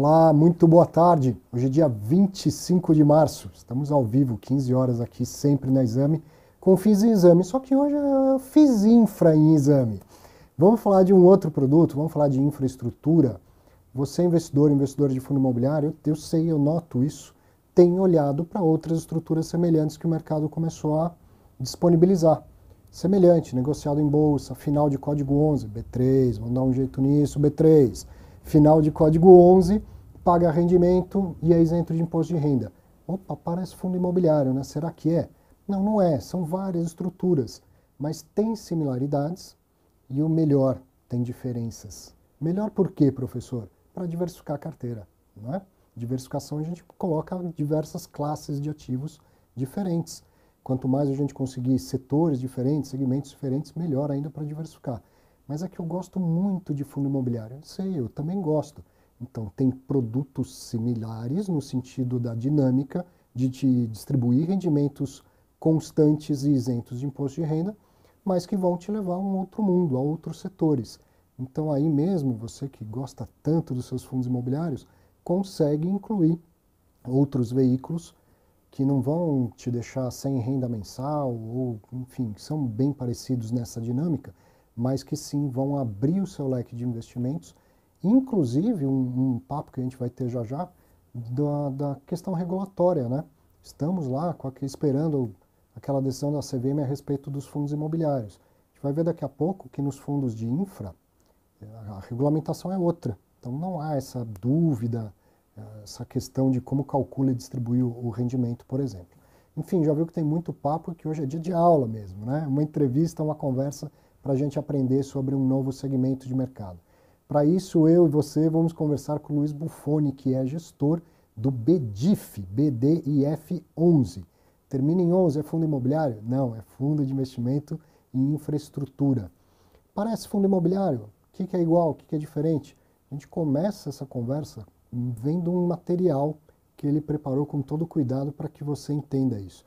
Olá, muito boa tarde. Hoje é dia 25 de março. Estamos ao vivo, 15 horas aqui, sempre na Exame, com Fiz em Exame. Só que hoje eu é fiz infra em exame. Vamos falar de um outro produto, vamos falar de infraestrutura. Você, investidor, investidor de fundo imobiliário, eu sei, eu noto isso, tem olhado para outras estruturas semelhantes que o mercado começou a disponibilizar. Semelhante, negociado em bolsa, final de código 11, B3, vamos dar um jeito nisso, B3 final de código 11, paga rendimento e é isento de imposto de renda. Opa, parece fundo imobiliário, né? Será que é? Não, não é. São várias estruturas, mas tem similaridades e o melhor, tem diferenças. Melhor por quê, professor? Para diversificar a carteira, não é? Diversificação a gente coloca diversas classes de ativos diferentes. Quanto mais a gente conseguir setores diferentes, segmentos diferentes, melhor ainda para diversificar mas é que eu gosto muito de fundo imobiliário. sei, eu também gosto. Então, tem produtos similares no sentido da dinâmica de te distribuir rendimentos constantes e isentos de imposto de renda, mas que vão te levar a um outro mundo, a outros setores. Então, aí mesmo, você que gosta tanto dos seus fundos imobiliários, consegue incluir outros veículos que não vão te deixar sem renda mensal, ou enfim, são bem parecidos nessa dinâmica mas que sim vão abrir o seu leque de investimentos, inclusive um, um papo que a gente vai ter já já da, da questão regulatória, né? Estamos lá a, esperando aquela decisão da CVM a respeito dos fundos imobiliários. A gente vai ver daqui a pouco que nos fundos de infra eh, a regulamentação é outra. Então não há essa dúvida, eh, essa questão de como calcula e distribui o rendimento, por exemplo. Enfim, já viu que tem muito papo que hoje é dia de aula mesmo, né? Uma entrevista, uma conversa para a gente aprender sobre um novo segmento de mercado. Para isso, eu e você vamos conversar com o Luiz Buffoni, que é gestor do BDIF, BDIF 11. Termina em 11, é fundo imobiliário? Não, é fundo de investimento em infraestrutura. Parece fundo imobiliário? O que, que é igual? O que, que é diferente? A gente começa essa conversa vendo um material que ele preparou com todo cuidado para que você entenda isso.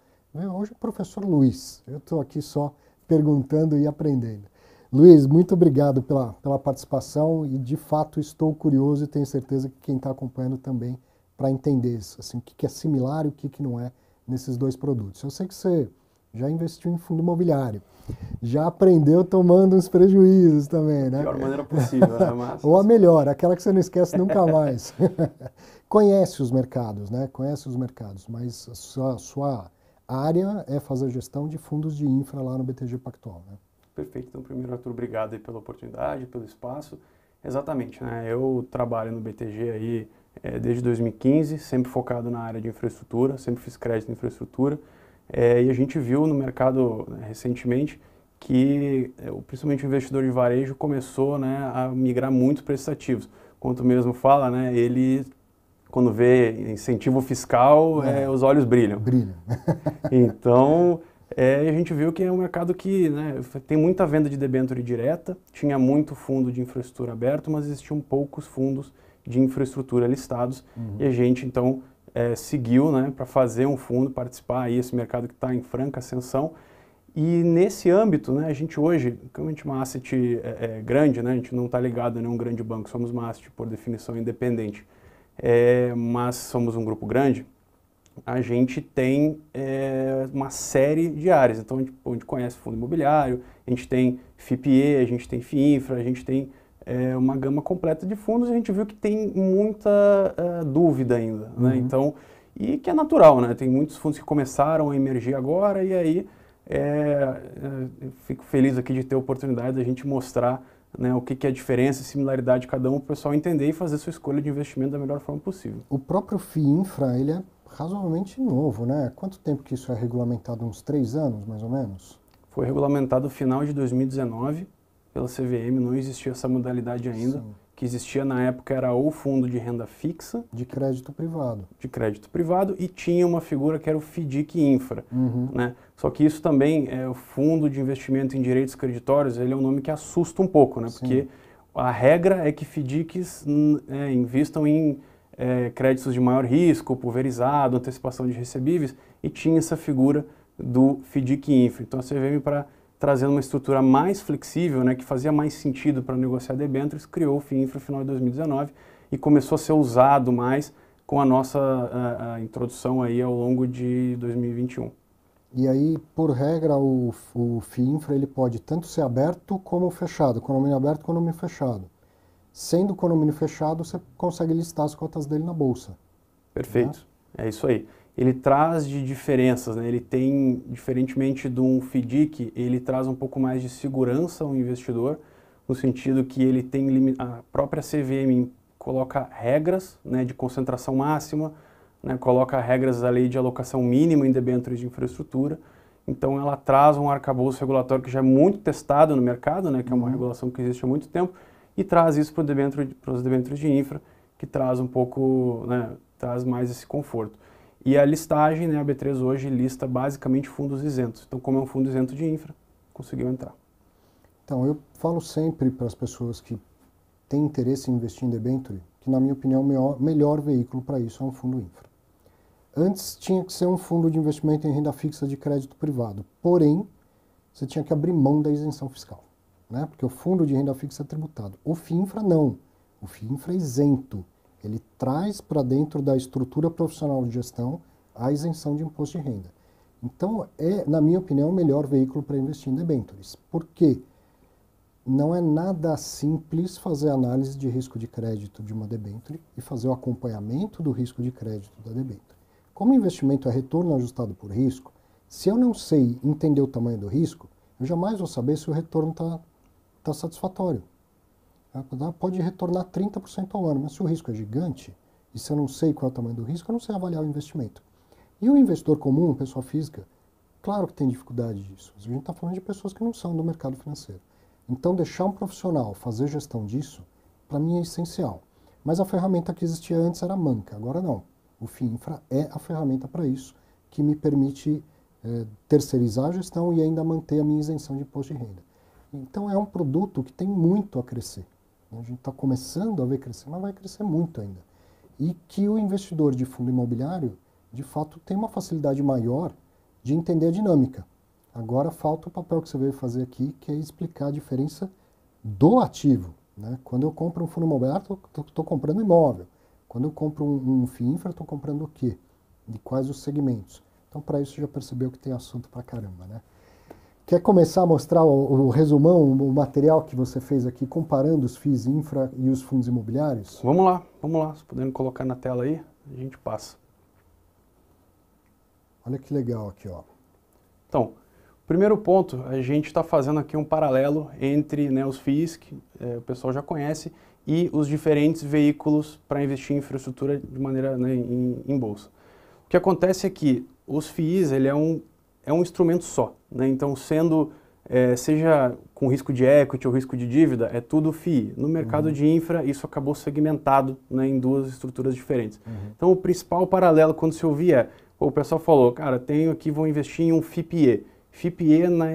Hoje é o professor Luiz, eu estou aqui só perguntando e aprendendo. Luiz, muito obrigado pela, pela participação e de fato estou curioso e tenho certeza que quem está acompanhando também para entender isso, assim, o que, que é similar e o que, que não é nesses dois produtos. Eu sei que você já investiu em fundo imobiliário, já aprendeu tomando uns prejuízos também, né? Da melhor maneira possível, né? Mas... Ou a melhor, aquela que você não esquece nunca mais. Conhece os mercados, né? Conhece os mercados, mas a sua, a sua área é fazer gestão de fundos de infra lá no BTG Pactual, né? Perfeito. Então, primeiro, Arthur, obrigado aí pela oportunidade, pelo espaço. Exatamente, né? Eu trabalho no BTG aí é, desde 2015, sempre focado na área de infraestrutura, sempre fiz crédito em infraestrutura. É, e a gente viu no mercado né, recentemente que, é, principalmente o investidor de varejo, começou né, a migrar muito para esses ativos. Quanto mesmo fala, né, ele, quando vê incentivo fiscal, é. é os olhos brilham. Brilham. então é, e a gente viu que é um mercado que né, tem muita venda de debênture direta, tinha muito fundo de infraestrutura aberto, mas existiam poucos fundos de infraestrutura listados. Uhum. E a gente, então, é, seguiu né, para fazer um fundo, participar aí esse mercado que está em franca ascensão. E nesse âmbito, né, a gente hoje, como a gente é uma asset é, é, grande, né, a gente não está ligado a nenhum grande banco, somos uma asset por definição independente, é, mas somos um grupo grande, a gente tem é, uma série de áreas. Então, a gente, a gente, conhece fundo imobiliário, a gente tem FIPE, a gente tem FIINFRA, a gente tem é, uma gama completa de fundos e a gente viu que tem muita é, dúvida ainda. Né? Uhum. Então, e que é natural, né? Tem muitos fundos que começaram a emergir agora e aí é, é fico feliz aqui de ter a oportunidade da gente mostrar né, o que, que, é a diferença e similaridade de cada um, para o pessoal entender e fazer sua escolha de investimento da melhor forma possível. O próprio FII ele é razoavelmente novo, né? Quanto tempo que isso é regulamentado? Uns três anos, mais ou menos? Foi regulamentado no final de 2019 pela CVM, não existia essa modalidade ainda. Sim. Que existia na época era o fundo de renda fixa. De crédito privado. De crédito privado e tinha uma figura que era o FDIC Infra. Uhum. Né? Só que isso também, é, o fundo de investimento em direitos creditórios, ele é um nome que assusta um pouco, né? Sim. Porque a regra é que FDICs é, investam em é, créditos de maior risco, pulverizado, antecipação de recebíveis, e tinha essa figura do FDIC Infra. Então a CVM, para trazendo uma estrutura mais flexível, né, que fazia mais sentido para negociar debêntures, criou o FIINFRA no final de 2019 e começou a ser usado mais com a nossa a, a introdução aí ao longo de 2021. E aí, por regra, o, o FIINFRA ele pode tanto ser aberto como fechado, condomínio aberto, economia fechado sendo o condomínio fechado, você consegue listar as cotas dele na bolsa. Perfeito, né? é isso aí. Ele traz de diferenças, né? ele tem, diferentemente de um FDIC, ele traz um pouco mais de segurança ao investidor, no sentido que ele tem a própria CVM coloca regras né, de concentração máxima, né, coloca regras da lei de alocação mínima em debêntures de infraestrutura. Então ela traz um arcabouço regulatório que já é muito testado no mercado, né, que é uma uhum. regulação que existe há muito tempo, e traz isso para os debêntures de infra, que traz um pouco, né, traz mais esse conforto. E a listagem, né, a B3 hoje lista basicamente fundos isentos. Então, como é um fundo isento de infra, conseguiu entrar. Então, eu falo sempre para as pessoas que têm interesse em investir em debenture, que na minha opinião o melhor, melhor veículo para isso é um fundo infra. Antes tinha que ser um fundo de investimento em renda fixa de crédito privado, porém você tinha que abrir mão da isenção fiscal né? porque o fundo de renda fixa é tributado. O FINFRA não. O FINFRA é isento. Ele traz para dentro da estrutura profissional de gestão a isenção de imposto de renda. Então, é, na minha opinião, o melhor veículo para investir em debêntures. Por quê? Não é nada simples fazer análise de risco de crédito de uma debenture e fazer o acompanhamento do risco de crédito da debenture. Como investimento é retorno ajustado por risco, se eu não sei entender o tamanho do risco, eu jamais vou saber se o retorno está está satisfatório. É, né? Pode retornar 30% ao ano, mas se o risco é gigante, e se eu não sei qual é o tamanho do risco, eu não sei avaliar o investimento. E o investidor comum, pessoa física, claro que tem dificuldade disso. A gente está falando de pessoas que não são do mercado financeiro. Então, deixar um profissional fazer gestão disso, para mim é essencial. Mas a ferramenta que existia antes era manca, agora não. O FINFRA é a ferramenta para isso, que me permite eh, terceirizar a gestão e ainda manter a minha isenção de imposto de renda. Então é um produto que tem muito a crescer. A gente está começando a ver crescer, mas vai crescer muito ainda. E que o investidor de fundo imobiliário, de fato, tem uma facilidade maior de entender a dinâmica. Agora falta o papel que você veio fazer aqui, que é explicar a diferença do ativo. Né? Quando eu compro um fundo imobiliário, estou comprando imóvel. Quando eu compro um, um infra, estou comprando o quê? De quais os segmentos? Então, para isso, já percebeu que tem assunto para caramba, né? Quer começar a mostrar o, o, resumão, o material que você fez aqui, comparando os FIIs infra e os fundos imobiliários? Vamos lá, vamos lá. Se puderem colocar na tela aí, a gente passa. Olha que legal aqui, ó. Então, primeiro ponto, a gente está fazendo aqui um paralelo entre né, os FIIs, que é, o pessoal já conhece, e os diferentes veículos para investir em infraestrutura de maneira né, em, em bolsa. O que acontece é que os FIIs, ele é um é um instrumento só. Né? Então, sendo, é, seja com risco de equity ou risco de dívida, é tudo FII. No mercado uhum. de infra, isso acabou segmentado né, em duas estruturas diferentes. Uhum. Então, o principal paralelo quando se ouvia é, o pessoal falou, cara, tenho aqui, vou investir em um FIPE. FIPE, na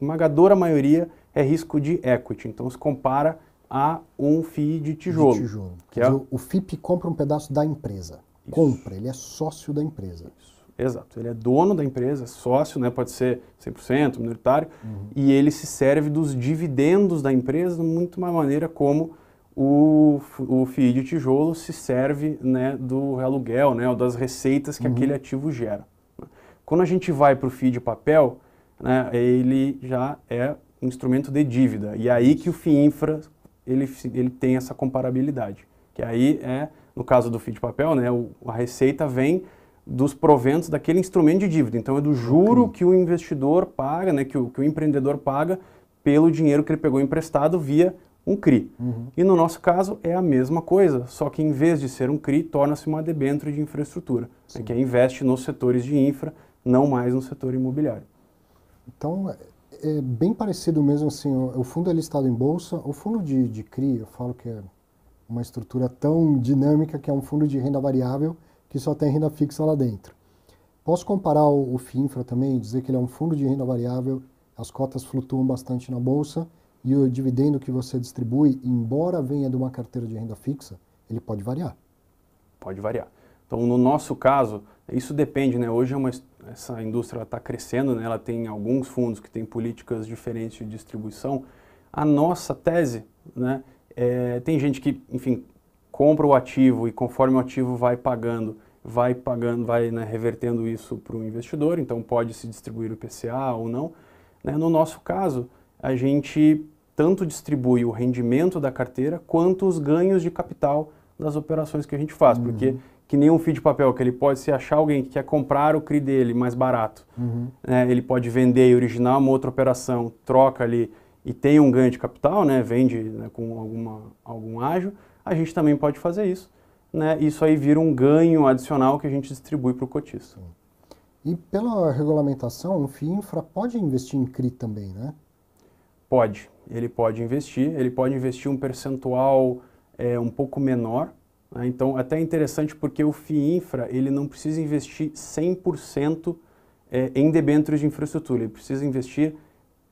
esmagadora maioria, é risco de equity. Então, se compara a um FII de tijolo. De tijolo. Que é... o, o FIP compra um pedaço da empresa. Isso. Compra, ele é sócio da empresa. Isso. Exato. Ele é dono da empresa, sócio, né? pode ser 100%, minoritário, uhum. e ele se serve dos dividendos da empresa muito mais maneira como o, o FII de tijolo se serve né, do aluguel, né, ou das receitas que uhum. aquele ativo gera. Né? Quando a gente vai para o FII de papel, né, ele já é um instrumento de dívida. E aí que o FII infra ele, ele tem essa comparabilidade. Que aí é, no caso do FII de papel, né, a receita vem dos proventos daquele instrumento de dívida. Então, é do juro que o investidor paga, né, que, o, que o empreendedor paga pelo dinheiro que ele pegou emprestado via um CRI. Uhum. E no nosso caso é a mesma coisa, só que em vez de ser um CRI, torna-se uma debênture de infraestrutura, né, Sim. que investe nos setores de infra, não mais no setor imobiliário. Então, é, é bem parecido mesmo assim, o fundo é listado em bolsa, o fundo de, de CRI, eu falo que é uma estrutura tão dinâmica que é um fundo de renda variável, que só tem renda fixa lá dentro. Posso comparar o, FINFRA também, dizer que ele é um fundo de renda variável, as cotas flutuam bastante na bolsa e o dividendo que você distribui, embora venha de uma carteira de renda fixa, ele pode variar. Pode variar. Então, no nosso caso, isso depende, né? Hoje é uma, essa indústria está crescendo, né? ela tem alguns fundos que têm políticas diferentes de distribuição. A nossa tese, né? É, tem gente que, enfim, compra o ativo e conforme o ativo vai pagando, vai pagando, vai né, revertendo isso para o investidor, então pode se distribuir o PCA ou não. Né? No nosso caso, a gente tanto distribui o rendimento da carteira quanto os ganhos de capital das operações que a gente faz, uhum. porque que nem um fio de papel, que ele pode se achar alguém que quer comprar o CRI dele mais barato, uhum. né? ele pode vender e originar uma outra operação, troca ali e tem um ganho de capital, né? vende né, com alguma, algum ágio, a gente também pode fazer isso né, isso aí vira um ganho adicional que a gente distribui para o cotista. E pela regulamentação, o FIINFRA pode investir em CRI também, né? Pode, ele pode investir, ele pode investir um percentual é, um pouco menor, né? então até é interessante porque o FIINFRA ele não precisa investir 100% é, em debêntures de infraestrutura, ele precisa investir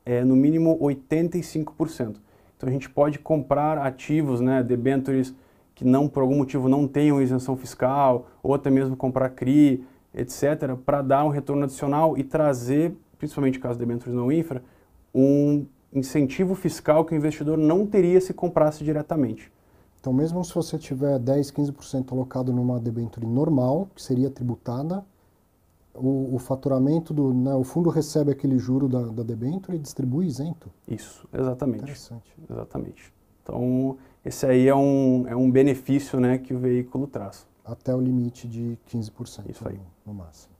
é, no mínimo 85%. Então a gente pode comprar ativos, né, debêntures que não por algum motivo não tenham isenção fiscal, ou até mesmo comprar CRI, etc., para dar um retorno adicional e trazer, principalmente caso de debêntures não infra, um incentivo fiscal que o investidor não teria se comprasse diretamente. Então, mesmo se você tiver 10, 15% alocado numa debênture normal, que seria tributada, o, o faturamento do. Né, o fundo recebe aquele juro da, da e distribui isento. Isso, exatamente. Interessante. Exatamente. Então, esse aí é um, é um benefício né, que o veículo traz. Até o limite de 15% Isso aí. No, no máximo.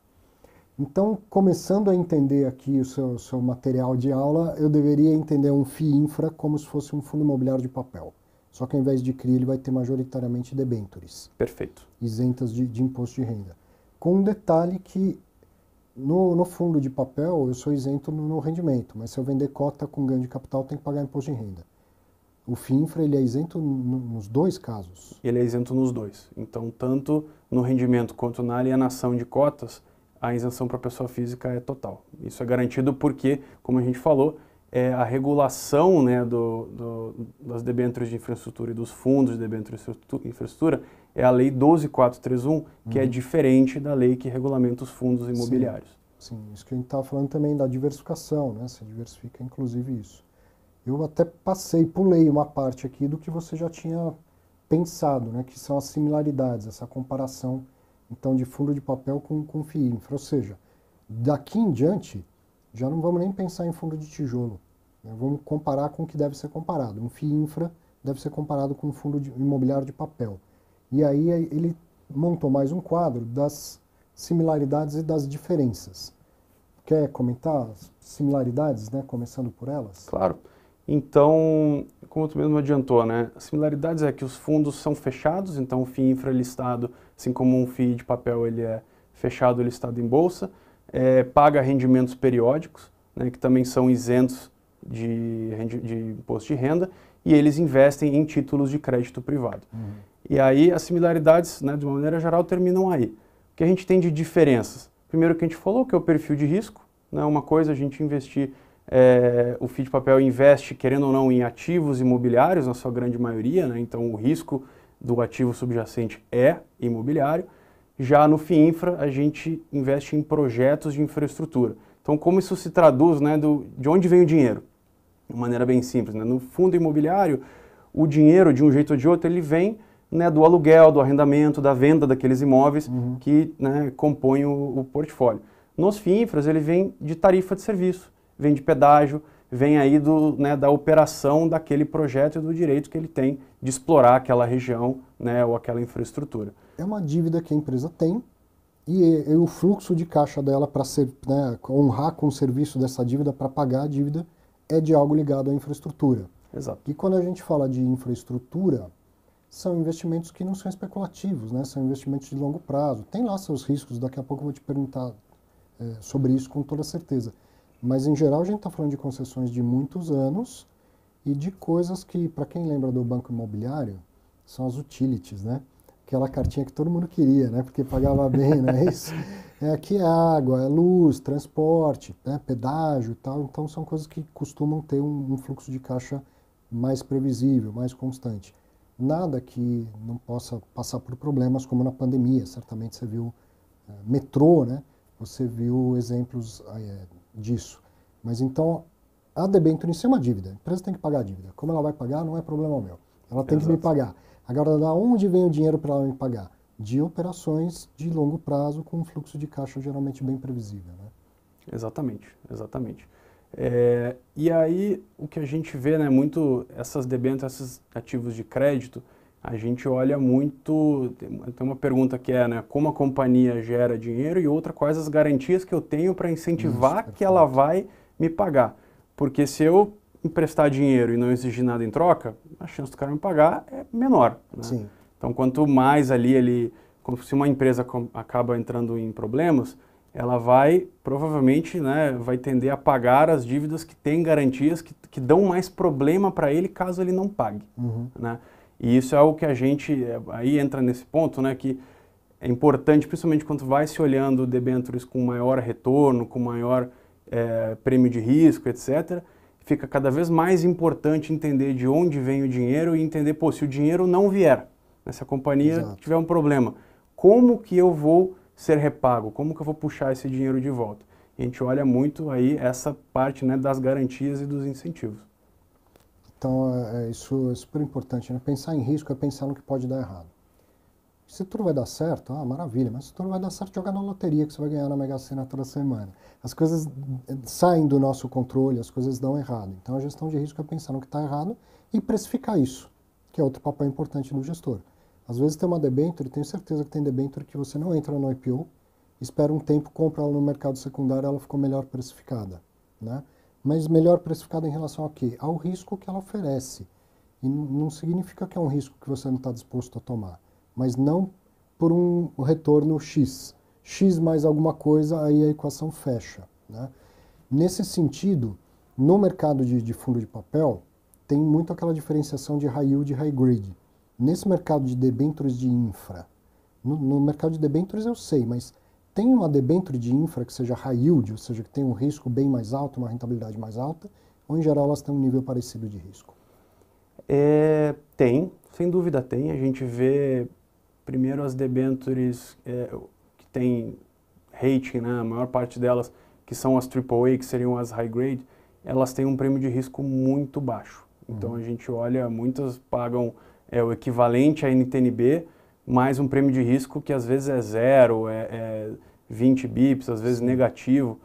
Então, começando a entender aqui o seu, seu material de aula, eu deveria entender um FII infra como se fosse um fundo imobiliário de papel. Só que ao invés de CRI, ele vai ter majoritariamente debêntures. Perfeito. Isentas de, de imposto de renda. Com um detalhe que no, no, fundo de papel eu sou isento no, no rendimento, mas se eu vender cota com ganho de capital, tem que pagar imposto de renda. O FINFRA ele é isento nos dois casos? Ele é isento nos dois. Então, tanto no rendimento quanto na alienação de cotas, a isenção para a pessoa física é total. Isso é garantido porque, como a gente falou, é a regulação né, do, do, das debêntures de infraestrutura e dos fundos de debêntures de infraestrutura é a Lei 12431, que é uhum. é diferente da lei que regulamenta os fundos imobiliários. Sim, Sim. isso que a gente estava tá falando também da diversificação, né? Você diversifica inclusive isso eu até passei, pulei uma parte aqui do que você já tinha pensado, né, que são as similaridades, essa comparação então de fundo de papel com, com infra. Ou seja, daqui em diante, já não vamos nem pensar em fundo de tijolo. Né, vamos comparar com o que deve ser comparado. Um infra deve ser comparado com um fundo de, imobiliário de papel. E aí ele montou mais um quadro das similaridades e das diferenças. Quer comentar as similaridades, né, começando por elas? Claro. Então, como tu mesmo adiantou, né, as similaridades é que os fundos são fechados, então o FII listado assim como um FII de papel, ele é fechado listado em bolsa, é, paga rendimentos periódicos, né, que também são isentos de, de imposto de renda, e eles investem em títulos de crédito privado. Uhum. E aí as similaridades, né, de uma maneira geral, terminam aí. O que a gente tem de diferenças? Primeiro que a gente falou, que é o perfil de risco. Né, uma coisa é a gente investir é, o FII de papel investe, querendo ou não, em ativos imobiliários, na sua grande maioria, né? então o risco do ativo subjacente é imobiliário. Já no infra a gente investe em projetos de infraestrutura. Então, como isso se traduz, né, do, de onde vem o dinheiro? De maneira bem simples, né? no fundo imobiliário, o dinheiro, de um jeito ou de outro, ele vem né, do aluguel, do arrendamento, da venda daqueles imóveis uhum. que né, compõem o, o portfólio. Nos infra ele vem de tarifa de serviço vem de pedágio, vem aí do, né, da operação daquele projeto e do direito que ele tem de explorar aquela região né, ou aquela infraestrutura. É uma dívida que a empresa tem e, e o fluxo de caixa dela para né, honrar com o serviço dessa dívida, para pagar a dívida, é de algo ligado à infraestrutura. Exato. E quando a gente fala de infraestrutura, são investimentos que não são especulativos, né? são investimentos de longo prazo. Tem lá seus riscos, daqui a pouco eu vou te perguntar é, sobre isso com toda certeza mas, em geral, a gente está falando de concessões de muitos anos e de coisas que, para quem lembra do banco imobiliário, são as utilities, né? Aquela cartinha que todo mundo queria, né? Porque pagava bem, né? Isso. É, aqui é água, é luz, transporte, né? pedágio tal. Então, são coisas que costumam ter um, um fluxo de caixa mais previsível, mais constante. Nada que não possa passar por problemas, como na pandemia. Certamente você viu é, metrô, né? Você viu exemplos... É, disso. Mas então, a debênture em si é uma dívida. A empresa tem que pagar a dívida. Como ela vai pagar, não é problema meu. Ela tem Exato. que me pagar. Agora, da onde vem o dinheiro para ela me pagar? De operações de longo prazo com um fluxo de caixa geralmente bem previsível. Né? Exatamente, exatamente. É, e aí, o que a gente vê né, muito, essas debêntures, esses ativos de crédito, a gente olha muito. Tem uma pergunta que é, né? Como a companhia gera dinheiro e outra, quais as garantias que eu tenho para incentivar Isso, que ela vai me pagar? Porque se eu emprestar dinheiro e não exigir nada em troca, a chance do cara me pagar é menor. Né? Então, quanto mais ali ele. Se uma empresa acaba entrando em problemas, ela vai provavelmente né, vai tender a pagar as dívidas que tem garantias que, que dão mais problema para ele caso ele não pague. Uhum. Né? E isso é o que a gente, eh, aí entra nesse ponto, né, que é importante, principalmente quando vai se olhando debêntures com maior retorno, com maior é, prêmio de risco, etc., fica cada vez mais importante entender de onde vem o dinheiro e entender, pô, se o dinheiro não vier, né, se a companhia Exato. tiver um problema, como que eu vou ser repago? Como que eu vou puxar esse dinheiro de volta? A gente olha muito aí essa parte né, das garantias e dos incentivos. Então, é, é, isso é super importante. Né? Pensar em risco é pensar no que pode dar errado. Se tudo vai dar certo, ah, maravilha, mas se tudo vai dar certo, joga na loteria que você vai ganhar na Mega Sena toda semana. As coisas é, saem do nosso controle, as coisas dão errado. Então, a gestão de risco é pensar no que está errado e precificar isso, que é outro papel importante do gestor. Às vezes tem uma debenture, tenho certeza que tem debenture que você não entra no IPO, espera um tempo, compra ela no mercado secundário, ela ficou melhor precificada, né? mas melhor precificada em relação a quê? Ao risco que ela oferece. E não significa que é um risco que você não está disposto a tomar, mas não por um retorno X. X mais alguma coisa, aí a equação fecha. Né? Nesse sentido, no mercado de, de fundo de papel, tem muito aquela diferenciação de high yield e high grade. Nesse mercado de debêntures de infra, no, no mercado de debêntures eu sei, mas tem uma debênture de infra que seja high yield, ou seja, que tem um risco bem mais alto, uma rentabilidade mais alta, ou em geral elas têm um nível parecido de risco? É, tem, sem dúvida tem. A gente vê primeiro as debêntures é, que tem rating, né, a maior parte delas, que são as AAA, que seriam as high grade, elas têm um prêmio de risco muito baixo. Então uhum. a gente olha, muitas pagam é, o equivalente a NTNB, mais um prêmio de risco que às vezes é zero, é, é 20 bips, às vezes negativo,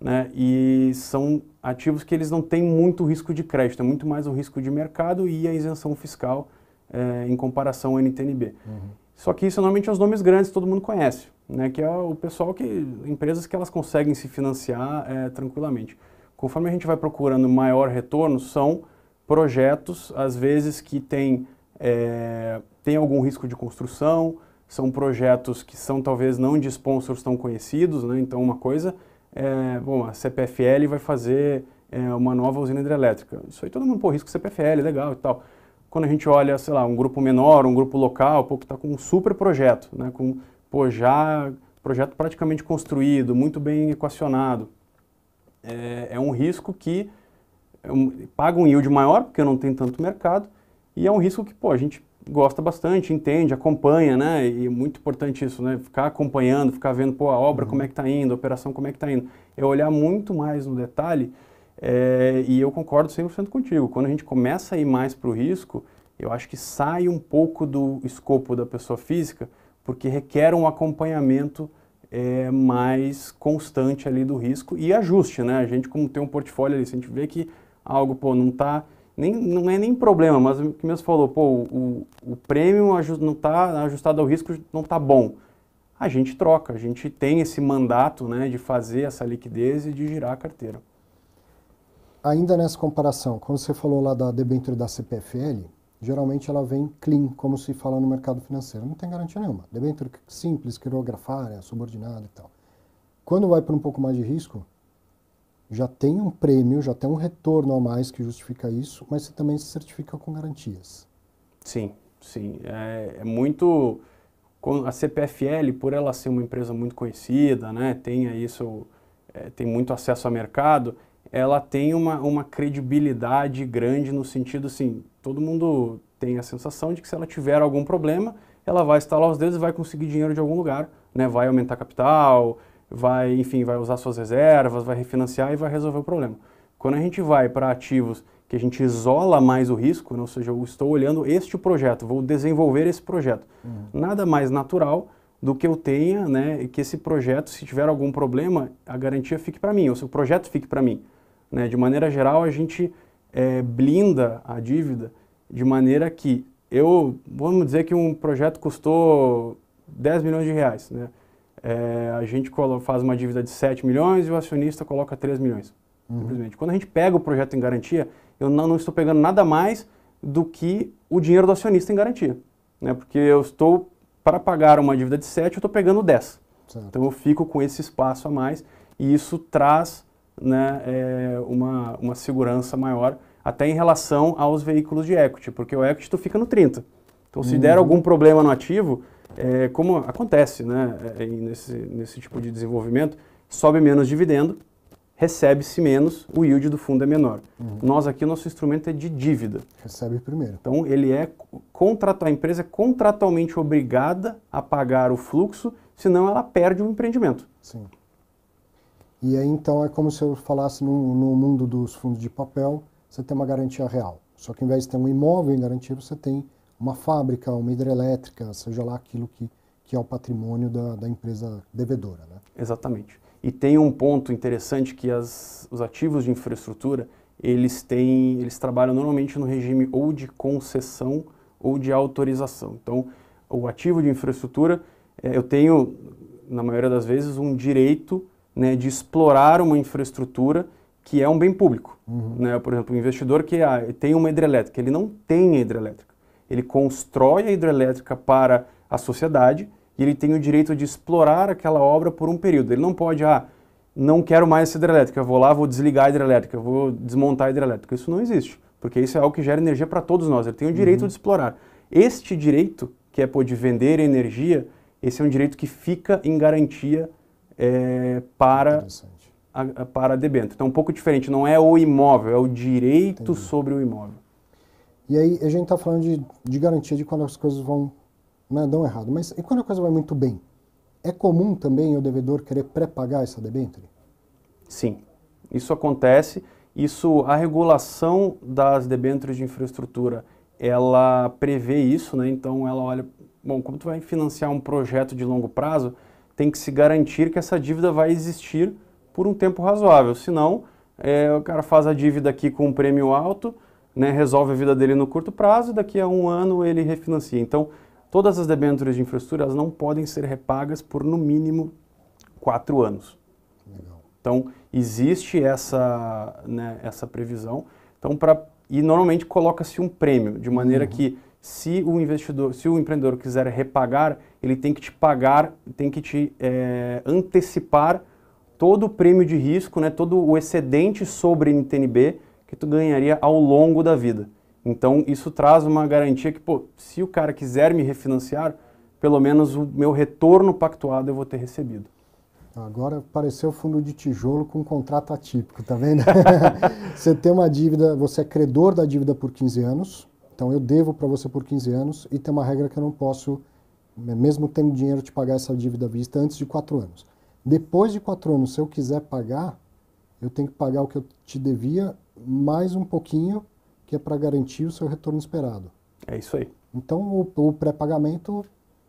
né? E são ativos que eles não têm muito risco de crédito, é muito mais um risco de mercado e a isenção fiscal é, em comparação ao NTNB. Uhum. Só que isso normalmente é os nomes grandes todo mundo conhece, né? Que é o pessoal que empresas que elas conseguem se financiar é, tranquilamente. Conforme a gente vai procurando maior retorno, são projetos às vezes que têm é, tem algum risco de construção, são projetos que são talvez não de sponsors tão conhecidos, né? então uma coisa, é, bom, a CPFL vai fazer é, uma nova usina hidrelétrica, isso aí todo mundo, põe risco CPFL, legal e tal. Quando a gente olha, sei lá, um grupo menor, um grupo local, pô, que está com um super projeto, né? com, pô, já projeto praticamente construído, muito bem equacionado, é, é um risco que é paga um yield maior, porque não tem tanto mercado, e é um risco que, pô, a gente gosta bastante, entende, acompanha, né? E é muito importante isso, né? Ficar acompanhando, ficar vendo, pô, a obra uhum. como é que tá indo, a operação como é que tá indo. É olhar muito mais no detalhe é, e eu concordo 100% contigo. Quando a gente começa a ir mais para o risco, eu acho que sai um pouco do escopo da pessoa física, porque requer um acompanhamento é, mais constante ali do risco e ajuste, né? A gente, como tem um portfólio ali, se a gente vê que algo, pô, não está nem, não é nem problema, mas o que mesmo falou, pô, o, o prêmio não está ajustado ao risco, não está bom. A gente troca, a gente tem esse mandato né, de fazer essa liquidez e de girar a carteira. Ainda nessa comparação, quando você falou lá da debênture da CPFL, geralmente ela vem clean, como se fala no mercado financeiro. Não tem garantia nenhuma. Debênture simples, quirografária, subordinada e tal. Quando vai para um pouco mais de risco, já tem um prêmio, já tem um retorno a mais que justifica isso, mas você também se certifica com garantias. Sim, sim. É, é muito. A CPFL, por ela ser uma empresa muito conhecida, né, tem aí é, tem muito acesso a mercado, ela tem uma, uma credibilidade grande no sentido assim, todo mundo tem a sensação de que se ela tiver algum problema, ela vai estalar os dedos e vai conseguir dinheiro de algum lugar, né? vai aumentar capital, vai, enfim, vai usar suas reservas, vai refinanciar e vai resolver o problema. Quando a gente vai para ativos que a gente isola mais o risco, né? ou seja, eu estou olhando este projeto, vou desenvolver esse projeto. Uhum. Nada mais natural do que eu tenha, né, que esse projeto, se tiver algum problema, a garantia fique para mim, ou se o projeto fique para mim. Né? De maneira geral, a gente é, blinda a dívida de maneira que eu, vamos dizer que um projeto custou 10 milhões de reais, né? É, a gente faz uma dívida de 7 milhões e o acionista coloca 3 milhões. Uhum. Simplesmente. Quando a gente pega o projeto em garantia, eu não, não, estou pegando nada mais do que o dinheiro do acionista em garantia. Né? Porque eu estou, para pagar uma dívida de 7, eu estou pegando 10. Certo. Então eu fico com esse espaço a mais e isso traz né, é, uma, uma segurança maior até em relação aos veículos de equity, porque o equity tu fica no 30. Então se uhum. der algum problema no ativo, é, como acontece né, é, nesse, nesse tipo de desenvolvimento, sobe menos dividendo, recebe-se menos, o yield do fundo é menor. Uhum. Nós aqui, nosso instrumento é de dívida. Recebe primeiro. Então, ele é contrato, a empresa é contratualmente obrigada a pagar o fluxo, senão ela perde o empreendimento. Sim. E aí, então, é como se eu falasse no, no mundo dos fundos de papel, você tem uma garantia real. Só que, ao invés de ter um imóvel em garantia, você tem uma fábrica, uma hidrelétrica, seja lá aquilo que, que é o patrimônio da, da empresa devedora. Né? Exatamente. E tem um ponto interessante que as, os ativos de infraestrutura, eles têm, eles trabalham normalmente no regime ou de concessão ou de autorização. Então, o ativo de infraestrutura, é, eu tenho, na maioria das vezes, um direito né, de explorar uma infraestrutura que é um bem público. Uhum. Né? Por exemplo, o investidor que ah, tem uma hidrelétrica, ele não tem hidrelétrica ele constrói a hidrelétrica para a sociedade e ele tem o direito de explorar aquela obra por um período. Ele não pode, ah, não quero mais essa hidrelétrica, vou lá, vou desligar a hidrelétrica, vou desmontar a hidrelétrica. Isso não existe, porque isso é algo que gera energia para todos nós. Ele tem o direito uhum. de explorar. Este direito, que é poder vender energia, esse é um direito que fica em garantia é, para, a, para a debênture. Então, é um pouco diferente, não é o imóvel, é o direito Entendi. sobre o imóvel. E aí a gente está falando de, de, garantia de quando as coisas vão né, dão errado. Mas e quando a coisa vai muito bem? É comum também o devedor querer pré-pagar essa debênture? Sim, isso acontece. Isso, a regulação das debêntures de infraestrutura, ela prevê isso, né? Então ela olha, bom, como tu vai financiar um projeto de longo prazo, tem que se garantir que essa dívida vai existir por um tempo razoável. Senão, é, eh, o cara faz a dívida aqui com um prêmio alto, né, resolve a vida dele no curto prazo e daqui a um ano ele refinancia. Então, todas as debêntures de infraestrutura elas não podem ser repagas por no mínimo quatro anos. Legal. Então, existe essa, né, essa previsão. Então, pra, e normalmente coloca-se um prêmio, de maneira uhum. que se o investidor, se o empreendedor quiser repagar, ele tem que te pagar, tem que te é, antecipar todo o prêmio de risco, né, todo o excedente sobre NTNB que tu ganharia ao longo da vida. Então isso traz uma garantia que, pô, se o cara quiser me refinanciar, pelo menos o meu retorno pactuado eu vou ter recebido. Agora apareceu fundo de tijolo com um contrato atípico, tá vendo? você tem uma dívida, você é credor da dívida por 15 anos, então eu devo para você por 15 anos e tem uma regra que eu não posso, né, mesmo tendo dinheiro, te pagar essa dívida à vista antes de 4 anos. Depois de 4 anos, se eu quiser pagar, eu tenho que pagar o que eu te devia mais um pouquinho, que é para garantir o seu retorno esperado. É isso aí. Então, o, o pré-pagamento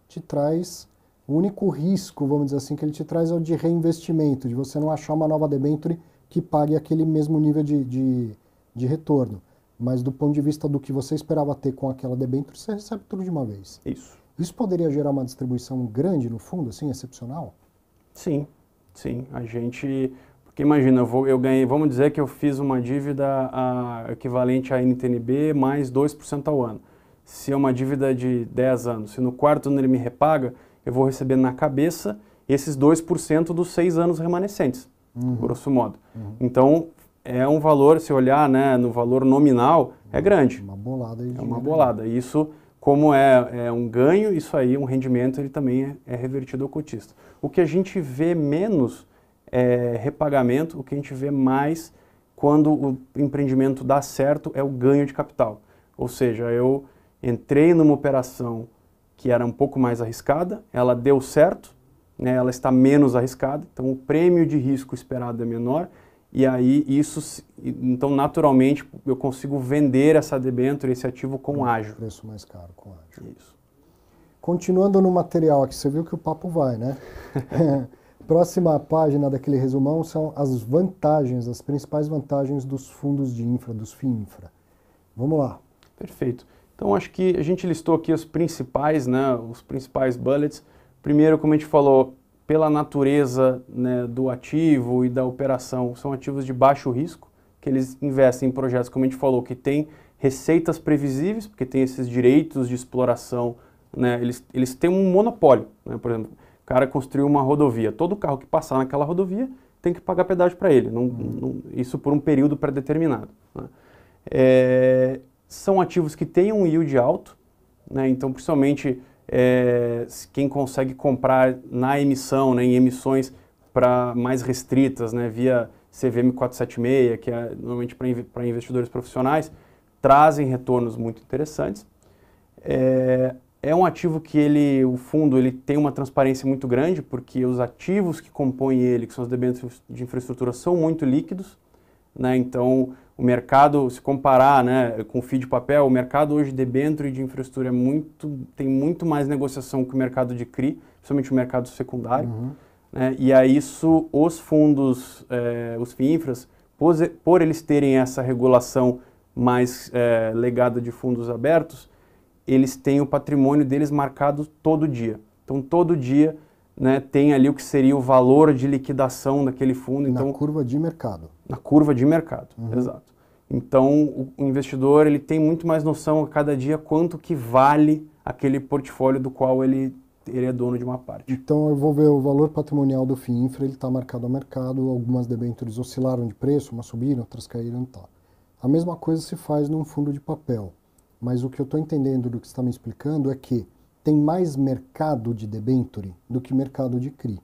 te traz. O único risco, vamos dizer assim, que ele te traz é o de reinvestimento, de você não achar uma nova debenture que pague aquele mesmo nível de, de, de retorno. Mas do ponto de vista do que você esperava ter com aquela debenture, você recebe tudo de uma vez. Isso. Isso poderia gerar uma distribuição grande no fundo, assim, excepcional? Sim, sim. A gente porque imagina, eu, vou, eu ganhei, vamos dizer que eu fiz uma dívida a, equivalente a NTNB mais 2% ao ano. Se é uma dívida de 10 anos, se no quarto ano ele me repaga, eu vou receber na cabeça esses 2% dos seis anos remanescentes, uhum. grosso modo. Uhum. Então, é um valor, se olhar né, no valor nominal, é uhum. grande. Uma bolada. Aí é uma bolada. Grande. Isso, como é, é, um ganho, isso aí, um rendimento, ele também é, é revertido ao cotista. O que a gente vê menos é, repagamento, o que a gente vê mais quando o empreendimento dá certo é o ganho de capital. Ou seja, eu entrei numa operação que era um pouco mais arriscada, ela deu certo, né, ela está menos arriscada, então o prêmio de risco esperado é menor, e aí isso, então naturalmente eu consigo vender essa debênture, esse ativo com ágio. Preço mais caro com ágio. Isso. Continuando no material aqui, você viu que o papo vai, né? próxima página daquele resumão são as vantagens, as principais vantagens dos fundos de infra, dos FIINFRA. Vamos lá. Perfeito. Então acho que a gente listou aqui os principais, né, os principais bullets. Primeiro, como a gente falou, pela natureza né, do ativo e da operação, são ativos de baixo risco, que eles investem em projetos, como a gente falou, que têm receitas previsíveis, porque tem esses direitos de exploração, né, eles, eles têm um monopólio, né, por exemplo cara construiu uma rodovia. Todo carro que passar naquela rodovia tem que pagar pedágio para ele. Não, não, isso por um período pré-determinado. Né? É, são ativos que têm um yield alto, né? então principalmente é, quem consegue comprar na emissão, né? em emissões para mais restritas, né, via CVM 476, que é normalmente para investidores profissionais, trazem retornos muito interessantes. É, é um ativo que ele, o fundo, ele tem uma transparência muito grande, porque os ativos que compõem ele, que são os debêntures de infraestrutura, são muito líquidos, né? Então, o mercado, se comparar, né, com o FII de papel, o mercado hoje de debênture de infraestrutura é muito, tem muito mais negociação que o mercado de CRI, principalmente o mercado secundário, uhum. né? E a isso, os fundos, eh, os FIINFRAs, por, por eles terem essa regulação mais eh, legada de fundos abertos, eles têm o patrimônio deles marcado todo dia. Então, todo dia né, tem ali o que seria o valor de liquidação daquele fundo. Então, na curva de mercado. Na curva de mercado, uhum. exato. Então, o investidor ele tem muito mais noção a cada dia quanto que vale aquele portfólio do qual ele, ele é dono de uma parte. Então, eu vou ver o valor patrimonial do Infra, ele está marcado ao mercado, algumas debêntures oscilaram de preço, umas subiram, outras caíram e tal. A mesma coisa se faz num fundo de papel mas o que eu estou entendendo do que você está me explicando é que tem mais mercado de debenture do que mercado de CRI.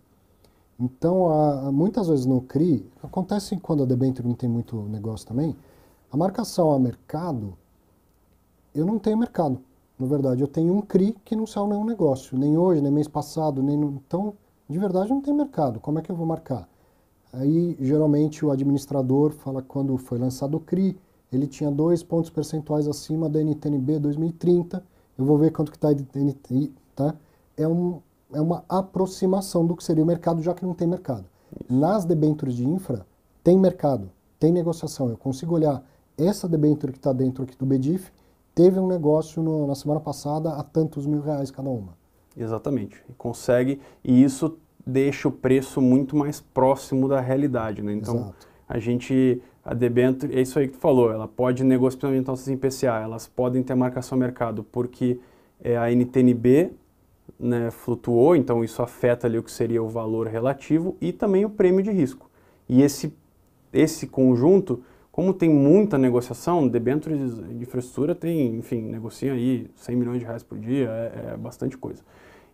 Então, a, muitas vezes no CRI, acontece quando a debenture não tem muito negócio também, a marcação a mercado, eu não tenho mercado. Na verdade, eu tenho um CRI que não saiu nenhum negócio, nem hoje, nem mês passado, nem no, então, de verdade, não tem mercado. Como é que eu vou marcar? Aí, geralmente, o administrador fala quando foi lançado o CRI, ele tinha dois pontos percentuais acima da NTNB 2030. Eu vou ver quanto que está a NTNB, tá? É, um, é uma aproximação do que seria o mercado, já que não tem mercado. Nas debêntures de infra, tem mercado, tem negociação. Eu consigo olhar essa debênture que está dentro aqui do BDIF, teve um negócio no, na semana passada a tantos mil reais cada uma. Exatamente. Consegue, e isso deixa o preço muito mais próximo da realidade. Né? Então, Exato. a gente a debênture, é isso aí que tu falou, ela pode negociar, principalmente nossas PCA, elas podem ter marcação mercado, porque é, a NTNB né, flutuou, então isso afeta ali o que seria o valor relativo e também o prêmio de risco. E esse, esse conjunto, como tem muita negociação, debêntures de infraestrutura tem, enfim, negocia aí 100 milhões de reais por dia, é, é bastante coisa.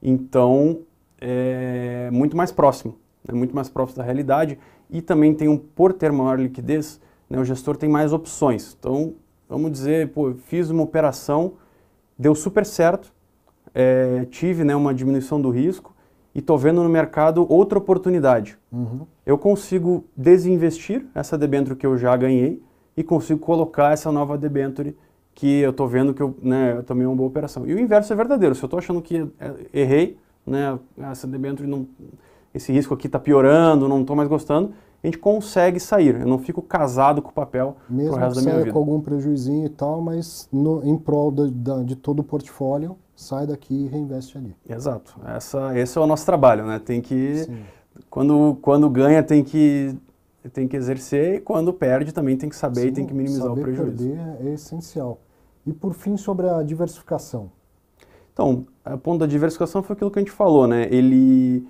Então, é muito mais próximo, é muito mais próximo da realidade e também tem um, por ter maior liquidez, né, o gestor tem mais opções. Então, vamos dizer, pô, fiz uma operação, deu super certo, é, tive né, uma diminuição do risco e estou vendo no mercado outra oportunidade. Uhum. Eu consigo desinvestir essa debênture que eu já ganhei e consigo colocar essa nova debênture que eu estou vendo que eu, né, eu tomei uma boa operação. E o inverso é verdadeiro. Se eu estou achando que é, errei, né, essa debênture não esse risco aqui está piorando, não estou mais gostando, a gente consegue sair. Eu não fico casado com o papel Mesmo pro resto da minha vida. com algum prejuizinho e tal, mas no, em prol de, de todo o portfólio, sai daqui e reinveste ali. Exato. Essa, esse é o nosso trabalho, né? Tem que... Quando, quando ganha, tem que tem que exercer e quando perde também tem que saber Sim, e tem que minimizar saber o prejuízo. Perder é, é essencial. E por fim sobre a diversificação. Então, o ponto da diversificação foi aquilo que a gente falou, né? Ele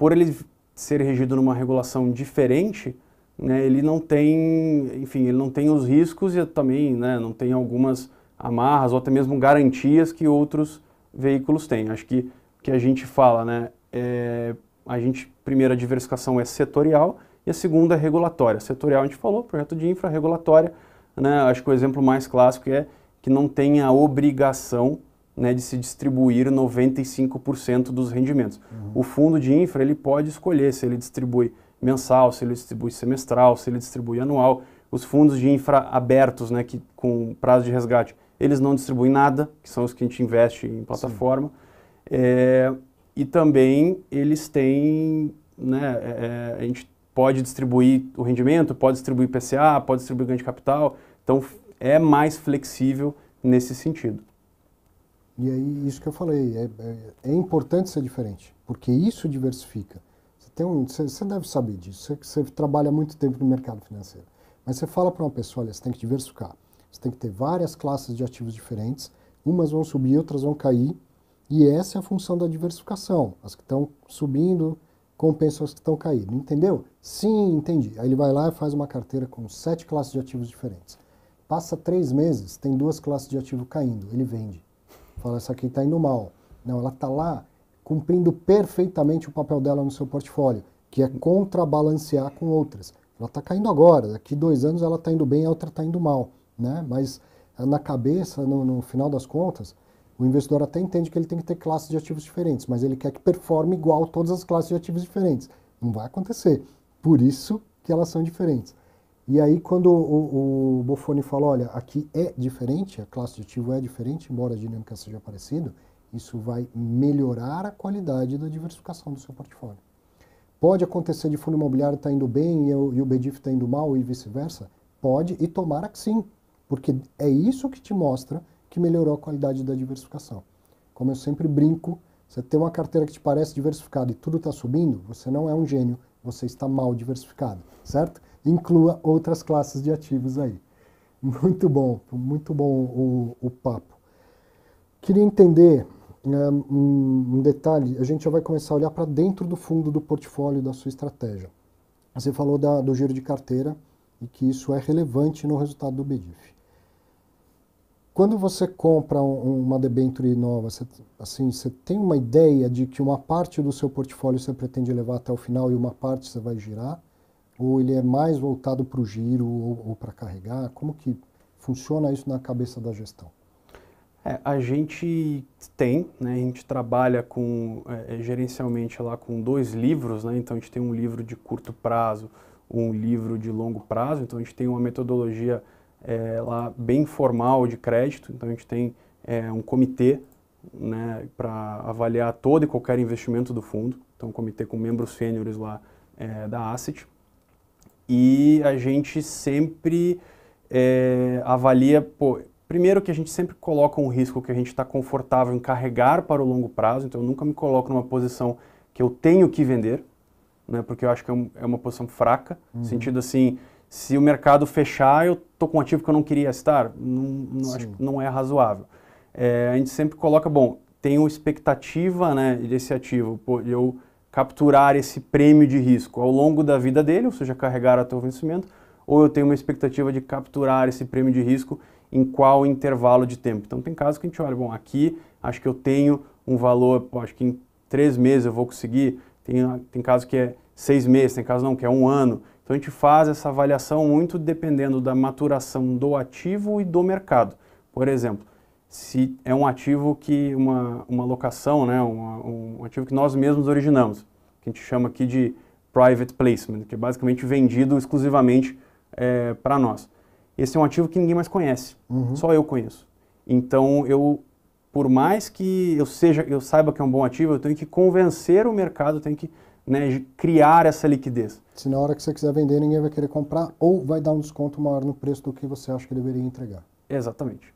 por ele ser regido numa regulação diferente, né, ele não tem, enfim, ele não tem os riscos e também né, não tem algumas amarras ou até mesmo garantias que outros veículos têm. Acho que que a gente fala, né, é, a gente, primeiro, a diversificação é setorial e a segunda é regulatória. Setorial a gente falou, projeto de infra, regulatória, né, acho que o exemplo mais clássico é que não tem a obrigação né, de se distribuir 95% dos rendimentos. Uhum. O fundo de infra ele pode escolher se ele distribui mensal, se ele distribui semestral, se ele distribui anual. Os fundos de infra abertos, né, que, com prazo de resgate, eles não distribuem nada, que são os que a gente investe em plataforma. É, e também eles têm, né, é, é, a gente pode distribuir o rendimento, pode distribuir PCA, pode distribuir ganho de capital. Então é mais flexível nesse sentido. E aí, isso que eu falei, é, é, é importante ser diferente, porque isso diversifica. Você, tem um, você, você deve saber disso, você, você trabalha muito tempo no mercado financeiro. Mas você fala para uma pessoa, olha, você tem que diversificar. Você tem que ter várias classes de ativos diferentes, umas vão subir, outras vão cair, e essa é a função da diversificação. As que estão subindo compensam as que estão caindo, entendeu? Sim, entendi. Aí ele vai lá e faz uma carteira com sete classes de ativos diferentes. Passa três meses, tem duas classes de ativo caindo, ele vende fala, essa aqui está indo mal. Não, ela está lá cumprindo perfeitamente o papel dela no seu portfólio, que é contrabalancear com outras. Ela está caindo agora, daqui dois anos ela está indo bem, a outra está indo mal. Né? Mas ah, na cabeça, no, no final das contas, o investidor até entende que ele tem que ter classes de ativos diferentes, mas ele quer que performe igual todas as classes de ativos diferentes. Não vai acontecer. Por isso que elas são diferentes. E aí quando o, o Bofone fala, olha, aqui é diferente, a classe de ativo é diferente, embora a dinâmica seja parecida, isso vai melhorar a qualidade da diversificação do seu portfólio. Pode acontecer de fundo imobiliário estar tá indo bem e, o BDIF está indo mal e vice-versa? Pode, e tomara que sim, porque é isso que te mostra que melhorou a qualidade da diversificação. Como eu sempre brinco, você tem uma carteira que te parece diversificada e tudo está subindo, você não é um gênio, você está mal diversificado, certo? inclua outras classes de ativos aí. Muito bom, muito bom o, o papo. Queria entender né, um, um, detalhe, a gente já vai começar a olhar para dentro do fundo do portfólio da sua estratégia. Você falou da, do giro de carteira e que isso é relevante no resultado do BDIF. Quando você compra um, uma debenture nova, você, assim, você tem uma ideia de que uma parte do seu portfólio você pretende levar até o final e uma parte você vai girar? Ou ele é mais voltado para o giro ou, ou para carregar? Como que funciona isso na cabeça da gestão? É, a gente tem, né, a gente trabalha com, é, é, gerencialmente lá com dois livros, né, então a gente tem um livro de curto prazo, um livro de longo prazo, então a gente tem uma metodologia é, lá bem formal de crédito, então a gente tem é, um comitê né, para avaliar todo e qualquer investimento do fundo, então um comitê com membros sêniores lá é, da Asset, e a gente sempre é, avalia, pô, primeiro que a gente sempre coloca um risco que a gente está confortável em carregar para o longo prazo, então eu nunca me coloco numa posição que eu tenho que vender, né, porque eu acho que é, é uma posição fraca, uhum. sentido assim, se o mercado fechar, eu estou com um ativo que eu não queria estar, não, não acho que não é razoável. É, a gente sempre coloca, bom, tenho expectativa né, desse ativo, pô, eu capturar esse prêmio de risco ao longo da vida dele, ou seja, carregar até o vencimento, ou eu tenho uma expectativa de capturar esse prêmio de risco em qual intervalo de tempo. Então tem casos que a gente olha, bom, aqui acho que eu tenho um valor, acho que em três meses eu vou conseguir, tem, tem caso que é seis meses, tem caso não, que é um ano. Então a gente faz essa avaliação muito dependendo da maturação do ativo e do mercado. Por exemplo, se é um ativo que uma, uma locação, né, um, um ativo que nós mesmos originamos, que a gente chama aqui de private placement, que é basicamente vendido exclusivamente é, para nós. Esse é um ativo que ninguém mais conhece, uhum. só eu conheço. Então eu, por mais que eu seja, eu saiba que é um bom ativo, eu tenho que convencer o mercado, eu tenho que né, criar essa liquidez. Se na hora que você quiser vender ninguém vai querer comprar ou vai dar um desconto maior no preço do que você acha que deveria entregar. Exatamente.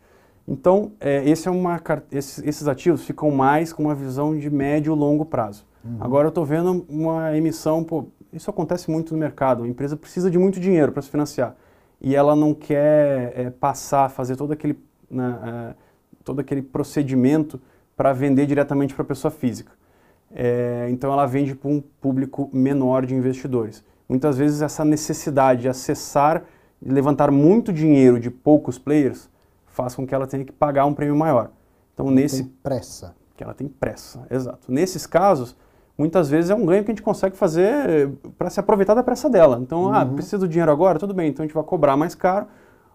Então, é, esse é uma, esses ativos ficam mais com uma visão de médio e longo prazo. Uhum. Agora eu estou vendo uma emissão, pô, isso acontece muito no mercado, a empresa precisa de muito dinheiro para se financiar e ela não quer é, passar, fazer todo aquele, né, é, todo aquele procedimento para vender diretamente para a pessoa física. É, então ela vende para um público menor de investidores. Muitas vezes essa necessidade de acessar, e levantar muito dinheiro de poucos players, faz com que ela tenha que pagar um prêmio maior. Então, ela nesse. Tem pressa. Que ela tem pressa, exato. Nesses casos, muitas vezes é um ganho que a gente consegue fazer eh, para se aproveitar da pressa dela. Então, ah, uhum. ah, precisa do dinheiro agora? Tudo bem, então a gente vai cobrar mais caro,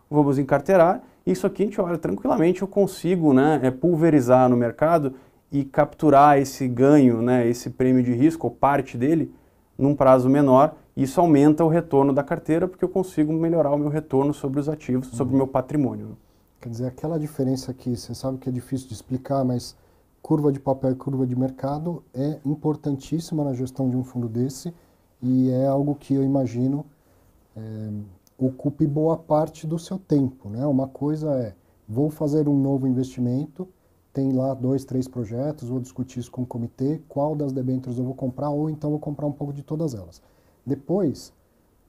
vamos encarterar. Isso aqui a gente olha tranquilamente, eu consigo né, é, pulverizar no mercado e capturar esse ganho, né, esse prêmio de risco, ou parte dele, num prazo menor. Isso aumenta o retorno da carteira, porque eu consigo melhorar o meu retorno sobre os ativos, uhum. sobre o uhum. meu patrimônio. Quer dizer, aquela diferença que você sabe que é difícil de explicar, mas curva de papel e curva de mercado é importantíssima na gestão de um fundo desse e é algo que eu imagino é, ocupe boa parte do seu tempo. Né? Uma coisa é, vou fazer um novo investimento, tem lá dois, três projetos, vou discutir isso com o comitê, qual das debêntures eu vou comprar ou então vou comprar um pouco de todas elas. Depois,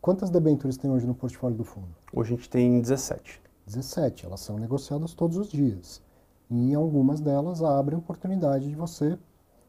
quantas debêntures tem hoje no portfólio do fundo? Hoje a gente tem 17. 17. Elas são negociadas todos os dias. E algumas delas abrem oportunidade de você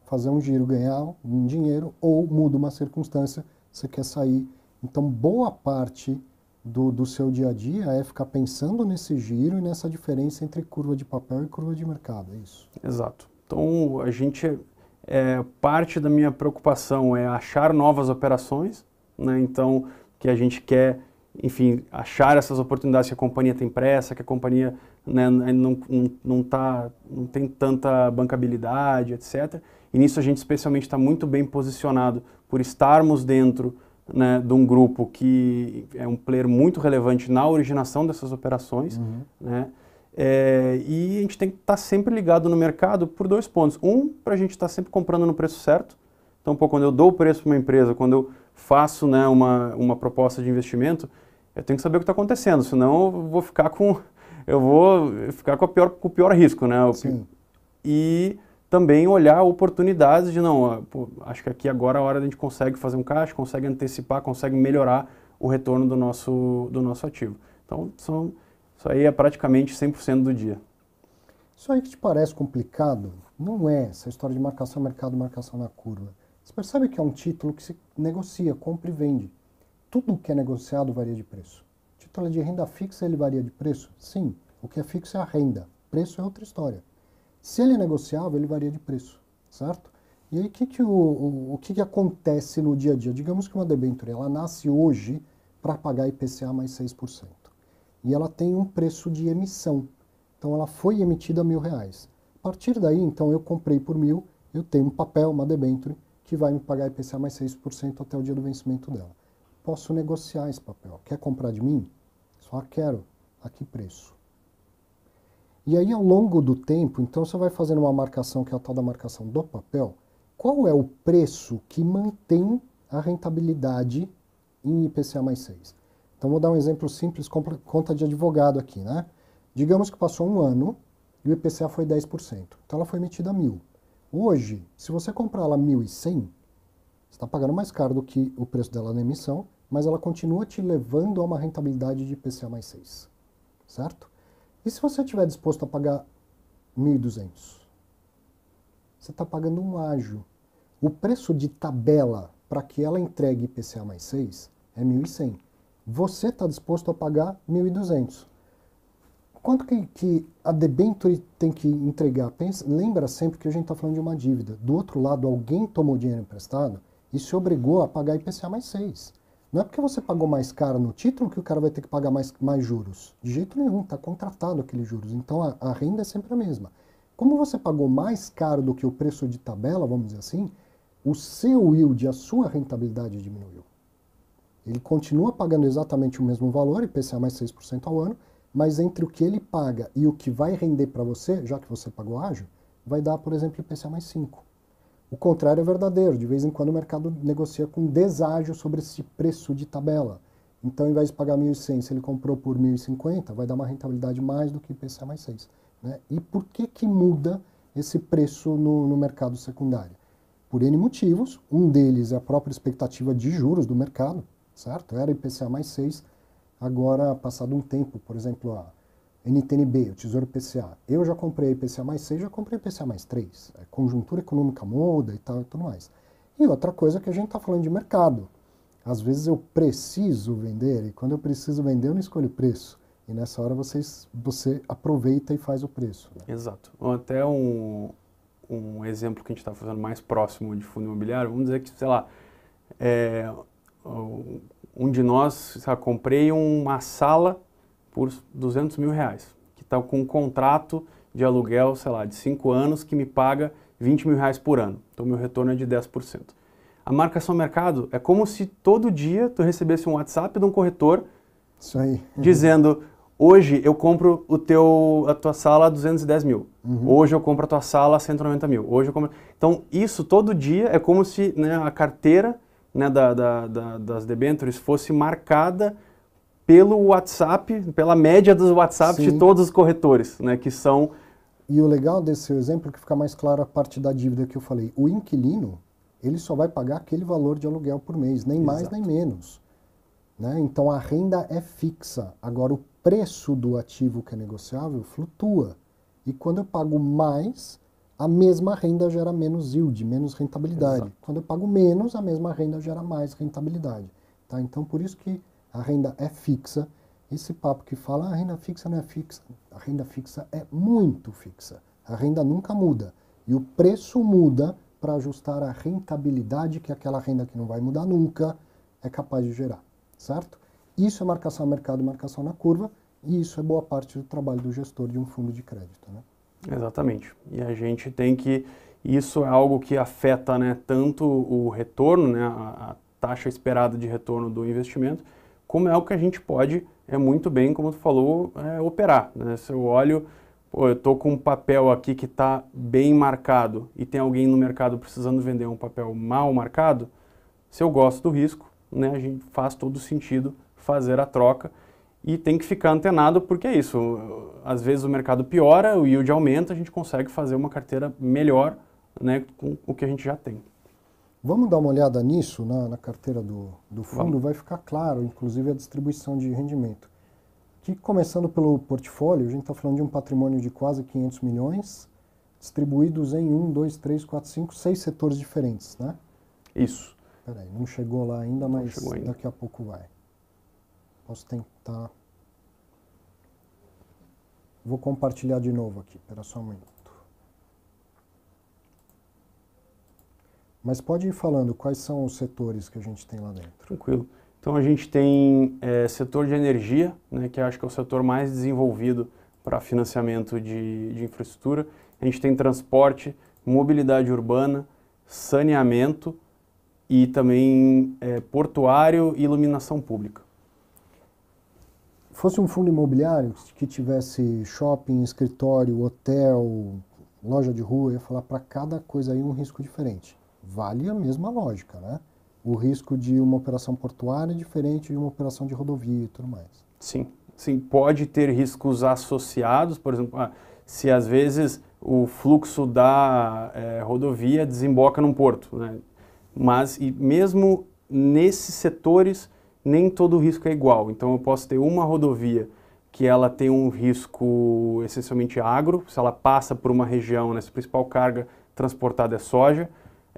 fazer um giro, ganhar um dinheiro ou muda uma circunstância, você quer sair. Então, boa parte do, do seu dia a dia é ficar pensando nesse giro e nessa diferença entre curva de papel e curva de mercado. É isso. Exato. Então, a gente. É, parte da minha preocupação é achar novas operações, né? Então, que a gente quer enfim, achar essas oportunidades que a companhia tem pressa, que a companhia né, não, não, não, tá, não tem tanta bancabilidade, etc. E nisso a gente especialmente está muito bem posicionado por estarmos dentro né, de um grupo que é um player muito relevante na originação dessas operações, uhum. né? É, e a gente tem que estar tá sempre ligado no mercado por dois pontos. Um, para a gente estar tá sempre comprando no preço certo. Então, pô, quando eu dou o preço para uma empresa, quando eu faço né, uma, uma proposta de investimento, eu tenho que saber o que está acontecendo, senão eu vou ficar com eu vou ficar com, pior, com o pior risco, né? Sim. E também olhar oportunidades de não, pô, acho que aqui agora é a hora a gente consegue fazer um caixa, consegue antecipar, consegue melhorar o retorno do nosso do nosso ativo. Então, são, isso aí é praticamente 100% do dia. Isso aí que te parece complicado, não é essa história de marcação mercado, marcação na curva. Você percebe que é um título que se negocia, compra e vende tudo que é negociado varia de preço. Título de renda fixa, ele varia de preço? Sim. O que é fixo é a renda. Preço é outra história. Se ele é negociável, ele varia de preço, certo? E aí, que que o, o, o que, que acontece no dia a dia? Digamos que uma debênture, ela nasce hoje para pagar IPCA mais 6%. E ela tem um preço de emissão. Então, ela foi emitida a mil reais. A partir daí, então, eu comprei por mil, eu tenho um papel, uma debênture, que vai me pagar IPCA mais 6% até o dia do vencimento dela posso negociar esse papel. Quer comprar de mim? Só quero. A que preço? E aí, ao longo do tempo, então você vai fazendo uma marcação que é a tal da marcação do papel. Qual é o preço que mantém a rentabilidade em IPCA mais 6? Então, vou dar um exemplo simples, conta de advogado aqui, né? Digamos que passou um ano e o IPCA foi 10%. Então, ela foi emitida a 1.000. Hoje, se você comprar ela 1.100, você está pagando mais caro do que o preço dela na emissão, mas ela continua te levando a uma rentabilidade de IPCA mais 6, certo? E se você estiver disposto a pagar 1.200? Você está pagando um ágio. O preço de tabela para que ela entregue IPCA mais 6 é 1.100. Você está disposto a pagar 1.200. Quanto que, que, a debenture tem que entregar? Pensa, lembra sempre que a gente está falando de uma dívida. Do outro lado, alguém tomou dinheiro emprestado e se obrigou a pagar IPCA mais 6. Não é porque você pagou mais caro no título que o cara vai ter que pagar mais, mais juros. De jeito nenhum, está contratado aqueles juros. Então a, a renda é sempre a mesma. Como você pagou mais caro do que o preço de tabela, vamos dizer assim, o seu yield, a sua rentabilidade diminuiu. Ele continua pagando exatamente o mesmo valor, IPCA mais 6% ao ano, mas entre o que ele paga e o que vai render para você, já que você pagou ágio, vai dar, por exemplo, IPCA mais 5. O contrário é verdadeiro. De vez em quando o mercado negocia com deságio sobre esse preço de tabela. Então, em vez de pagar 1.100, se ele comprou por 1.050, vai dar uma rentabilidade mais do que IPCA mais 6. Né? E por que, que muda esse preço no, no mercado secundário? Por N motivos. Um deles é a própria expectativa de juros do mercado, certo? Era IPCA mais 6. Agora, passado um tempo, por exemplo, a NTNB, o Tesouro PCA. Eu já comprei PCA mais 6, já comprei PCA mais 3. A é conjuntura econômica muda e tal e tudo mais. E outra coisa que a gente está falando de mercado. Às vezes eu preciso vender, e quando eu preciso vender, eu não escolho preço. E nessa hora vocês, você aproveita e faz o preço. Né? Exato. Ou até um, um exemplo que a gente está fazendo mais próximo de fundo imobiliário, vamos dizer que, sei lá, é, um de nós, sabe, comprei uma sala por 200 mil reais, que está com um contrato de aluguel, sei lá, de 5 anos, que me paga 20 mil reais por ano. Então, meu retorno é de 10%. A marcação mercado é como se todo dia tu recebesse um WhatsApp de um corretor uhum. dizendo, hoje eu compro o teu, a tua sala a 210 mil, uhum. hoje eu compro a tua sala a 190 mil, hoje eu compro... Então, isso todo dia é como se né, a carteira né, da, da, da, das debêntures fosse marcada pelo WhatsApp, pela média dos WhatsApps Sim. de todos os corretores, né, que são... E o legal desse exemplo é que fica mais claro a parte da dívida que eu falei. O inquilino, ele só vai pagar aquele valor de aluguel por mês, nem Exato. mais nem menos. Né? Então a renda é fixa. Agora o preço do ativo que é negociável flutua. E quando eu pago mais, a mesma renda gera menos yield, menos rentabilidade. Exato. Quando eu pago menos, a mesma renda gera mais rentabilidade. Tá? Então por isso que a renda é fixa. Esse papo que fala, ah, a renda fixa não é fixa. A renda fixa é muito fixa. A renda nunca muda. E o preço muda para ajustar a rentabilidade que é aquela renda que não vai mudar nunca é capaz de gerar, certo? Isso é marcação a mercado, marcação na curva, e isso é boa parte do trabalho do gestor de um fundo de crédito, né? Exatamente. E a gente tem que isso é algo que afeta, né, tanto o retorno, né, a, a taxa esperada de retorno do investimento, como é o que a gente pode é muito bem, como tu falou, é, operar. Né? Se eu olho, pô, eu estou com um papel aqui que está bem marcado e tem alguém no mercado precisando vender um papel mal marcado, se eu gosto do risco, né, a gente faz todo sentido fazer a troca e tem que ficar antenado porque é isso. Às vezes o mercado piora, o yield aumenta, a gente consegue fazer uma carteira melhor né, com o que a gente já tem. Vamos dar uma olhada nisso na, na carteira do, do fundo, Vamos. vai ficar claro, inclusive, a distribuição de rendimento. Que começando pelo portfólio, a gente está falando de um patrimônio de quase 500 milhões, distribuídos em um, dois, três, quatro, cinco, seis setores diferentes, né? Isso. Peraí, não chegou lá ainda, não mas ainda. daqui a pouco vai. Posso tentar. Vou compartilhar de novo aqui, espera só um minuto. Mas pode ir falando quais são os setores que a gente tem lá dentro. Tranquilo. Então a gente tem é, setor de energia, né, que acho que é o setor mais desenvolvido para financiamento de, de infraestrutura. A gente tem transporte, mobilidade urbana, saneamento e também é, portuário e iluminação pública. Fosse um fundo imobiliário que tivesse shopping, escritório, hotel, loja de rua, eu ia falar para cada coisa aí um risco diferente vale a mesma lógica, né? O risco de uma operação portuária é diferente de uma operação de rodovia e tudo mais. Sim, sim, pode ter riscos associados, por exemplo, ah, se às vezes o fluxo da é, rodovia desemboca num porto, né? Mas e mesmo nesses setores nem todo risco é igual. Então eu posso ter uma rodovia que ela tem um risco essencialmente agro, se ela passa por uma região, né, se a principal carga transportada é soja,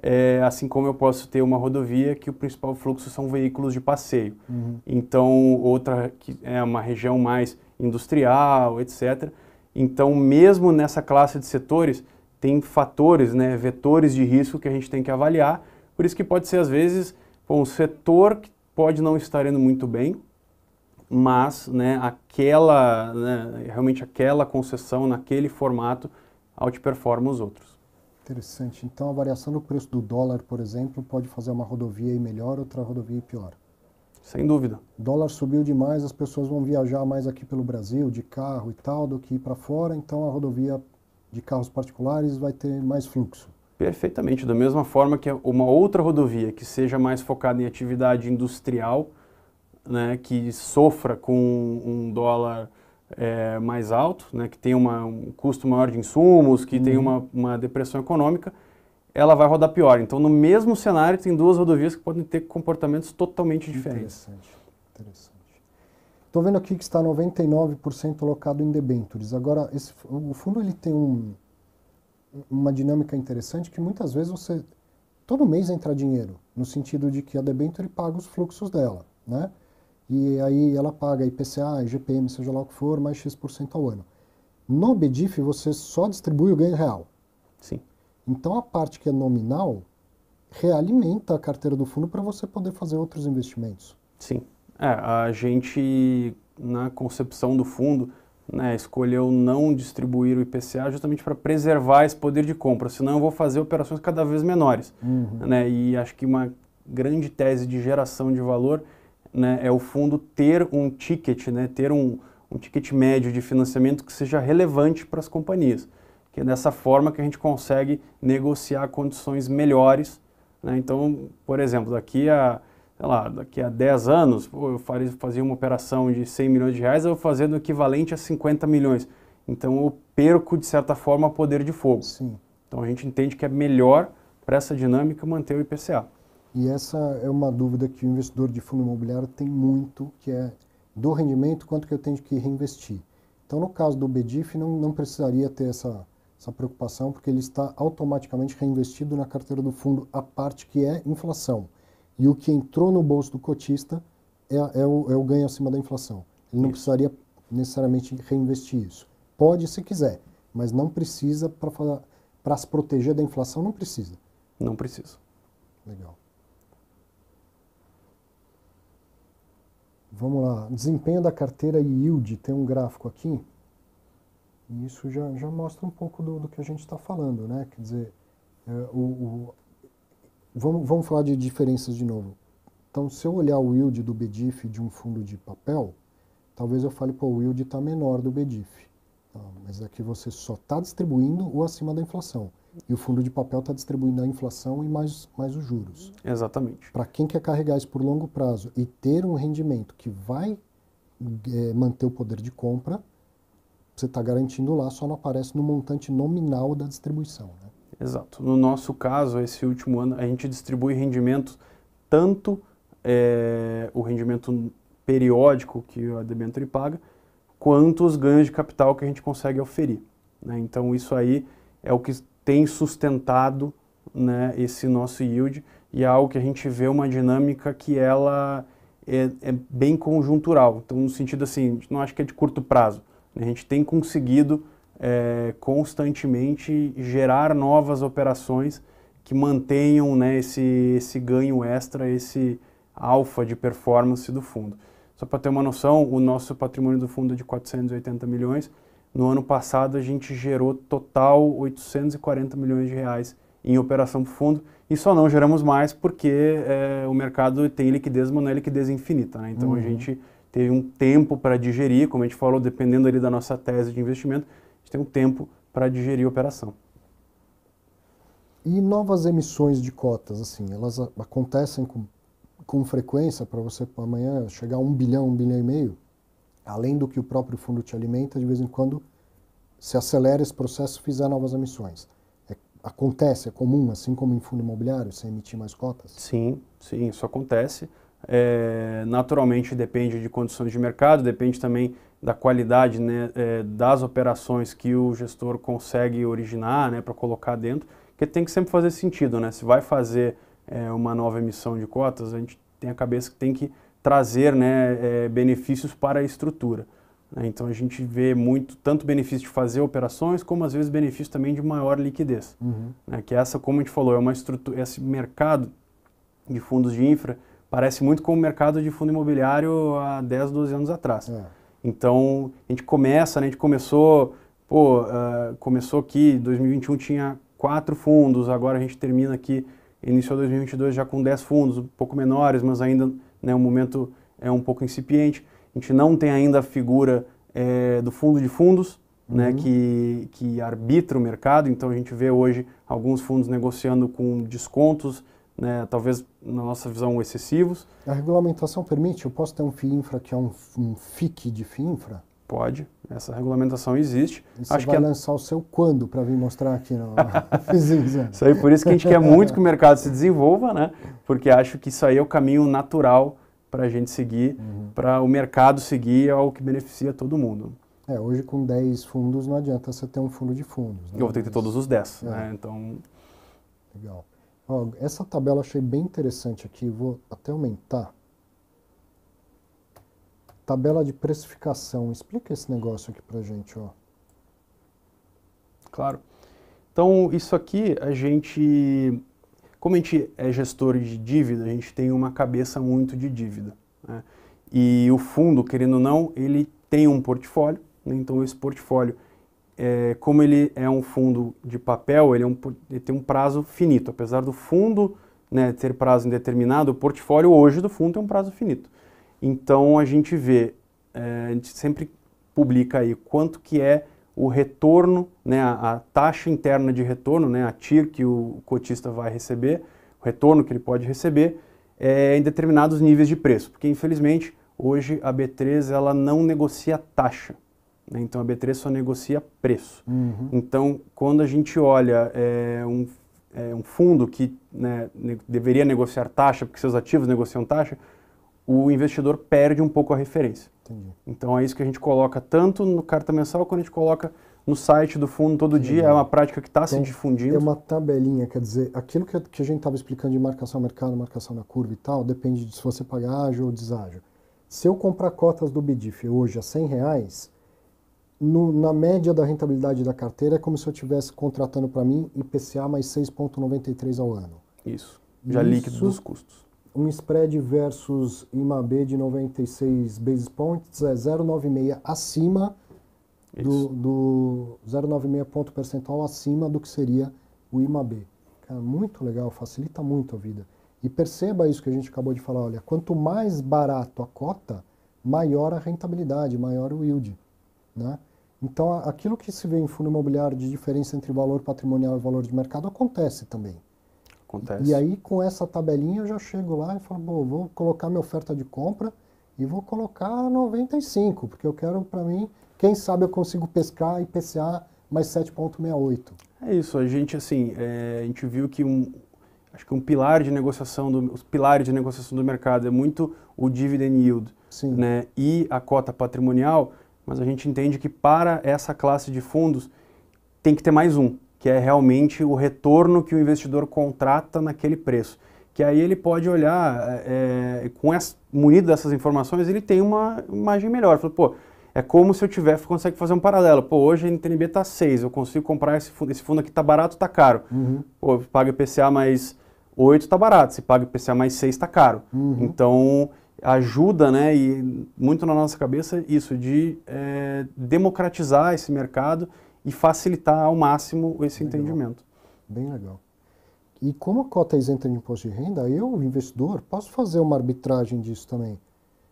é, assim como eu posso ter uma rodovia que o principal fluxo são veículos de passeio. Uhum. Então, outra que é uma região mais industrial, etc. Então, mesmo nessa classe de setores, tem fatores, né, vetores de risco que a gente tem que avaliar. Por isso que pode ser, às vezes, um setor que pode não estar indo muito bem, mas né, aquela, né, realmente aquela concessão naquele formato outperforma os outros. Interessante. Então, a variação do preço do dólar, por exemplo, pode fazer uma rodovia ir melhor, outra rodovia ir pior. Sem dúvida. O dólar subiu demais, as pessoas vão viajar mais aqui pelo Brasil, de carro e tal, do que ir para fora, então a rodovia de carros particulares vai ter mais fluxo. Perfeitamente. Da mesma forma que uma outra rodovia que seja mais focada em atividade industrial, né, que sofra com um dólar é, mais alto, né, que tem uma, um custo maior de insumos, que uhum. tem uma, uma, depressão econômica, ela vai rodar pior. Então, no mesmo cenário, tem duas rodovias que podem ter comportamentos totalmente diferentes. Interessante, interessante. Estou vendo aqui que está 99% alocado em debêntures. Agora, esse, o fundo ele tem um, uma dinâmica interessante que muitas vezes você... Todo mês entra dinheiro, no sentido de que a debenture paga os fluxos dela, né? e aí ela paga IPCA, IGPM, seja lá o que for, mais X% ao ano. No BDIF, você só distribui o ganho real. Sim. Então, a parte que é nominal realimenta a carteira do fundo para você poder fazer outros investimentos. Sim. É, a gente, na concepção do fundo, né, escolheu não distribuir o IPCA justamente para preservar esse poder de compra, senão eu vou fazer operações cada vez menores. Uhum. Né? E acho que uma grande tese de geração de valor né, é o fundo ter um ticket, né, ter um, um ticket médio de financiamento que seja relevante para as companhias. Que é dessa forma que a gente consegue negociar condições melhores. Né? Então, por exemplo, daqui a, sei lá, daqui a 10 anos, eu fazia uma operação de 100 milhões de reais, eu vou fazer do equivalente a 50 milhões. Então, eu perco, de certa forma, poder de fogo. Sim. Então, a gente entende que é melhor para essa dinâmica manter o IPCA. E essa é uma dúvida que o investidor de fundo imobiliário tem muito, que é do rendimento, quanto que eu tenho que reinvestir. Então, no caso do BDIF, não, não precisaria ter essa, essa preocupação, porque ele está automaticamente reinvestido na carteira do fundo, a parte que é inflação. E o que entrou no bolso do cotista é, é, o, é o, ganho acima da inflação. Ele não isso. precisaria necessariamente reinvestir isso. Pode se quiser, mas não precisa para se proteger da inflação, não precisa. Não precisa. Legal. Vamos lá, desempenho da carteira e yield, tem um gráfico aqui. E isso já, já mostra um pouco do, do que a gente está falando, né? Quer dizer, é, o, o, vamos, vamos falar de diferenças de novo. Então, se eu olhar o yield do BDIF de um fundo de papel, talvez eu fale, pô, o yield está menor do BDIF. Tá? Mas aqui é você só está distribuindo o acima da inflação e o fundo de papel está distribuindo a inflação e mais, mais os juros. Exatamente. Para quem quer carregar isso por longo prazo e ter um rendimento que vai é, manter o poder de compra, você está garantindo lá, só não aparece no montante nominal da distribuição. Né? Exato. No nosso caso, esse último ano, a gente distribui rendimentos tanto é, o rendimento periódico que o debenture paga, quanto os ganhos de capital que a gente consegue oferir. Né? Então, isso aí é o que tem sustentado né, esse nosso yield e é algo que a gente vê uma dinâmica que ela é, é bem conjuntural. Então, no sentido assim, não acho que é de curto prazo. Né? A gente tem conseguido é, constantemente gerar novas operações que mantenham né, esse, esse ganho extra, esse alfa de performance do fundo. Só para ter uma noção, o nosso patrimônio do fundo é de 480 milhões, no ano passado, a gente gerou total 840 milhões de reais em operação para o fundo e só não geramos mais porque é, o mercado tem liquidez, mas não é liquidez infinita. Né? Então uhum. a gente teve um tempo para digerir, como a gente falou, dependendo ali da nossa tese de investimento, a gente tem um tempo para digerir a operação. E novas emissões de cotas, assim, elas acontecem com, com frequência para você amanhã chegar a um bilhão, um bilhão e meio? além do que o próprio fundo te alimenta, de vez em quando se acelera esse processo e fizer novas emissões. É, acontece, é comum, assim como em fundo imobiliário, você emitir mais cotas? Sim, sim, isso acontece. É, naturalmente depende de condições de mercado, depende também da qualidade né, é, das operações que o gestor consegue originar né, para colocar dentro, que tem que sempre fazer sentido. Né? Se vai fazer é, uma nova emissão de cotas, a gente tem a cabeça que tem que trazer né, é, benefícios para a estrutura. Né? Então a gente vê muito, tanto benefício de fazer operações, como às vezes benefício também de maior liquidez. Uhum. Né? Que é essa, como a gente falou, é uma estrutura, esse mercado de fundos de infra parece muito com o mercado de fundo imobiliário há 10, 12 anos atrás. É. Então a gente começa, né? a gente começou, pô, uh, começou aqui, 2021 tinha quatro fundos, agora a gente termina aqui, iniciou 2022 já com 10 fundos, um pouco menores, mas ainda né, um momento é um pouco incipiente. A gente não tem ainda a figura é, do fundo de fundos, né? uhum. né, que, que arbitra o mercado, então a gente vê hoje alguns fundos negociando com descontos, né, talvez na nossa visão excessivos. A regulamentação permite? Eu posso ter um FII infra que é um, um FIC de FII infra? Pode, essa regulamentação existe. você Acho vai que é- lançar o seu quando para vir mostrar aqui no né? Isso aí, por isso que a gente quer muito que o mercado se desenvolva, né? Porque acho que isso aí é o caminho natural para a gente seguir, uhum. para o mercado seguir, é o que beneficia todo mundo. É, hoje com 10 fundos não adianta você ter um fundo de fundos. Né? Eu vou ter que ter todos os 10, é. né? Então... Legal. Ó, essa tabela achei bem interessante aqui, vou até aumentar tabela de precificação. Explica esse negócio aqui para gente, ó. Claro. Então, isso aqui a gente, como a gente é gestor de dívida, a gente tem uma cabeça muito de dívida. Né? E o fundo, querendo ou não, ele tem um portfólio. Né? Então, esse portfólio, é, como ele é um fundo de papel, ele, é um, ele tem um prazo finito. Apesar do fundo né, ter prazo indeterminado, o portfólio hoje do fundo tem um prazo finito. Então a gente vê, é, a gente sempre publica aí quanto que é o retorno, né, a, a, taxa interna de retorno, né, a TIR que o cotista vai receber, o retorno que ele pode receber é, em determinados níveis de preço, porque infelizmente hoje a B3 ela não negocia taxa, né, então a B3 só negocia preço. Uhum. Então quando a gente olha é, um, é, um fundo que né, ne deveria negociar taxa, porque seus ativos negociam taxa, o investidor perde um pouco a referência. Entendi. Então é isso que a gente coloca tanto no carta mensal quanto a gente coloca no site do fundo todo Entendi. dia. É uma prática que está então, se difundindo. É uma tabelinha, quer dizer, aquilo que, que a gente estava explicando de marcação ao mercado, marcação na curva e tal, depende de se você pagar ágio ou deságio. Se eu comprar cotas do BDIF hoje a 100 reais, no, na média da rentabilidade da carteira é como se eu estivesse contratando para mim IPCA mais 6,93 ao ano. Isso, já Isso líquido dos custos um spread versus IMAB de 96 basis points é 0,96 acima do, do 0,96 ponto percentual acima do que seria o IMAB. Cara, muito legal, facilita muito a vida. E perceba isso que a gente acabou de falar, olha, quanto mais barato a cota, maior a rentabilidade, maior o yield, né? Então, aquilo que se vê em fundo imobiliário de diferença entre valor patrimonial e valor de mercado acontece também. Acontece. E aí, com essa tabelinha, eu já chego lá e falo, bom, vou colocar minha oferta de compra e vou colocar 95, porque eu quero para mim, quem sabe eu consigo pescar IPCA mais 7,68. É isso, a gente assim, é, a gente viu que um, acho que um pilar de negociação do, os pilares de negociação do mercado é muito o dividend yield, Sim. né, e a cota patrimonial, mas a gente entende que para essa classe de fundos tem que ter mais um que é realmente o retorno que o investidor contrata naquele preço. Que aí ele pode olhar, é, é com essa, munido dessas informações, ele tem uma imagem melhor. Fala, pô, é como se eu tiver, consegue fazer um paralelo. Pô, hoje a NTNB está 6, eu consigo comprar esse fundo, esse fundo aqui está barato, está caro. Uhum. Pô, paga IPCA mais 8, está barato. Se paga IPCA mais 6, está caro. Uhum. Então, ajuda, né, e muito na nossa cabeça, isso de é, democratizar esse mercado e facilitar ao máximo esse legal. entendimento. Bem legal. E como a cota é isenta de imposto de renda, eu, investidor, posso fazer uma arbitragem disso também.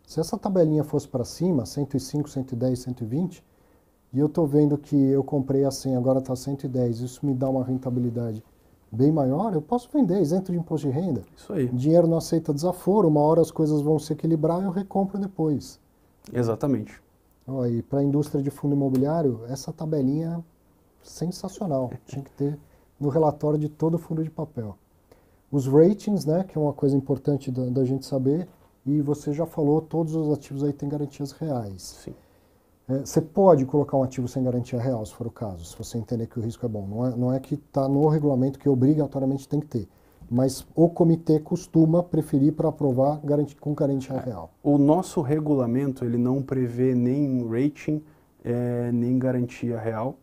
Se essa tabelinha fosse para cima, 105, 110, 120, e eu estou vendo que eu comprei a 100, agora está 110, isso me dá uma rentabilidade bem maior, eu posso vender isento de imposto de renda. Isso aí. O dinheiro não aceita desaforo, uma hora as coisas vão se equilibrar e eu recompro depois. Exatamente. Olha, e para a indústria de fundo imobiliário, essa tabelinha sensacional. Tinha que ter no relatório de todo fundo de papel. Os ratings, né, que é uma coisa importante da, da gente saber, e você já falou, todos os ativos aí têm garantias reais. Sim. É, você pode colocar um ativo sem garantia real, se for o caso, se você entender que o risco é bom. Não é, não é que está no regulamento que obrigatoriamente tem que ter mas o comitê costuma preferir para aprovar com garantia é. real. O nosso regulamento ele não prevê nem rating é, nem garantia real.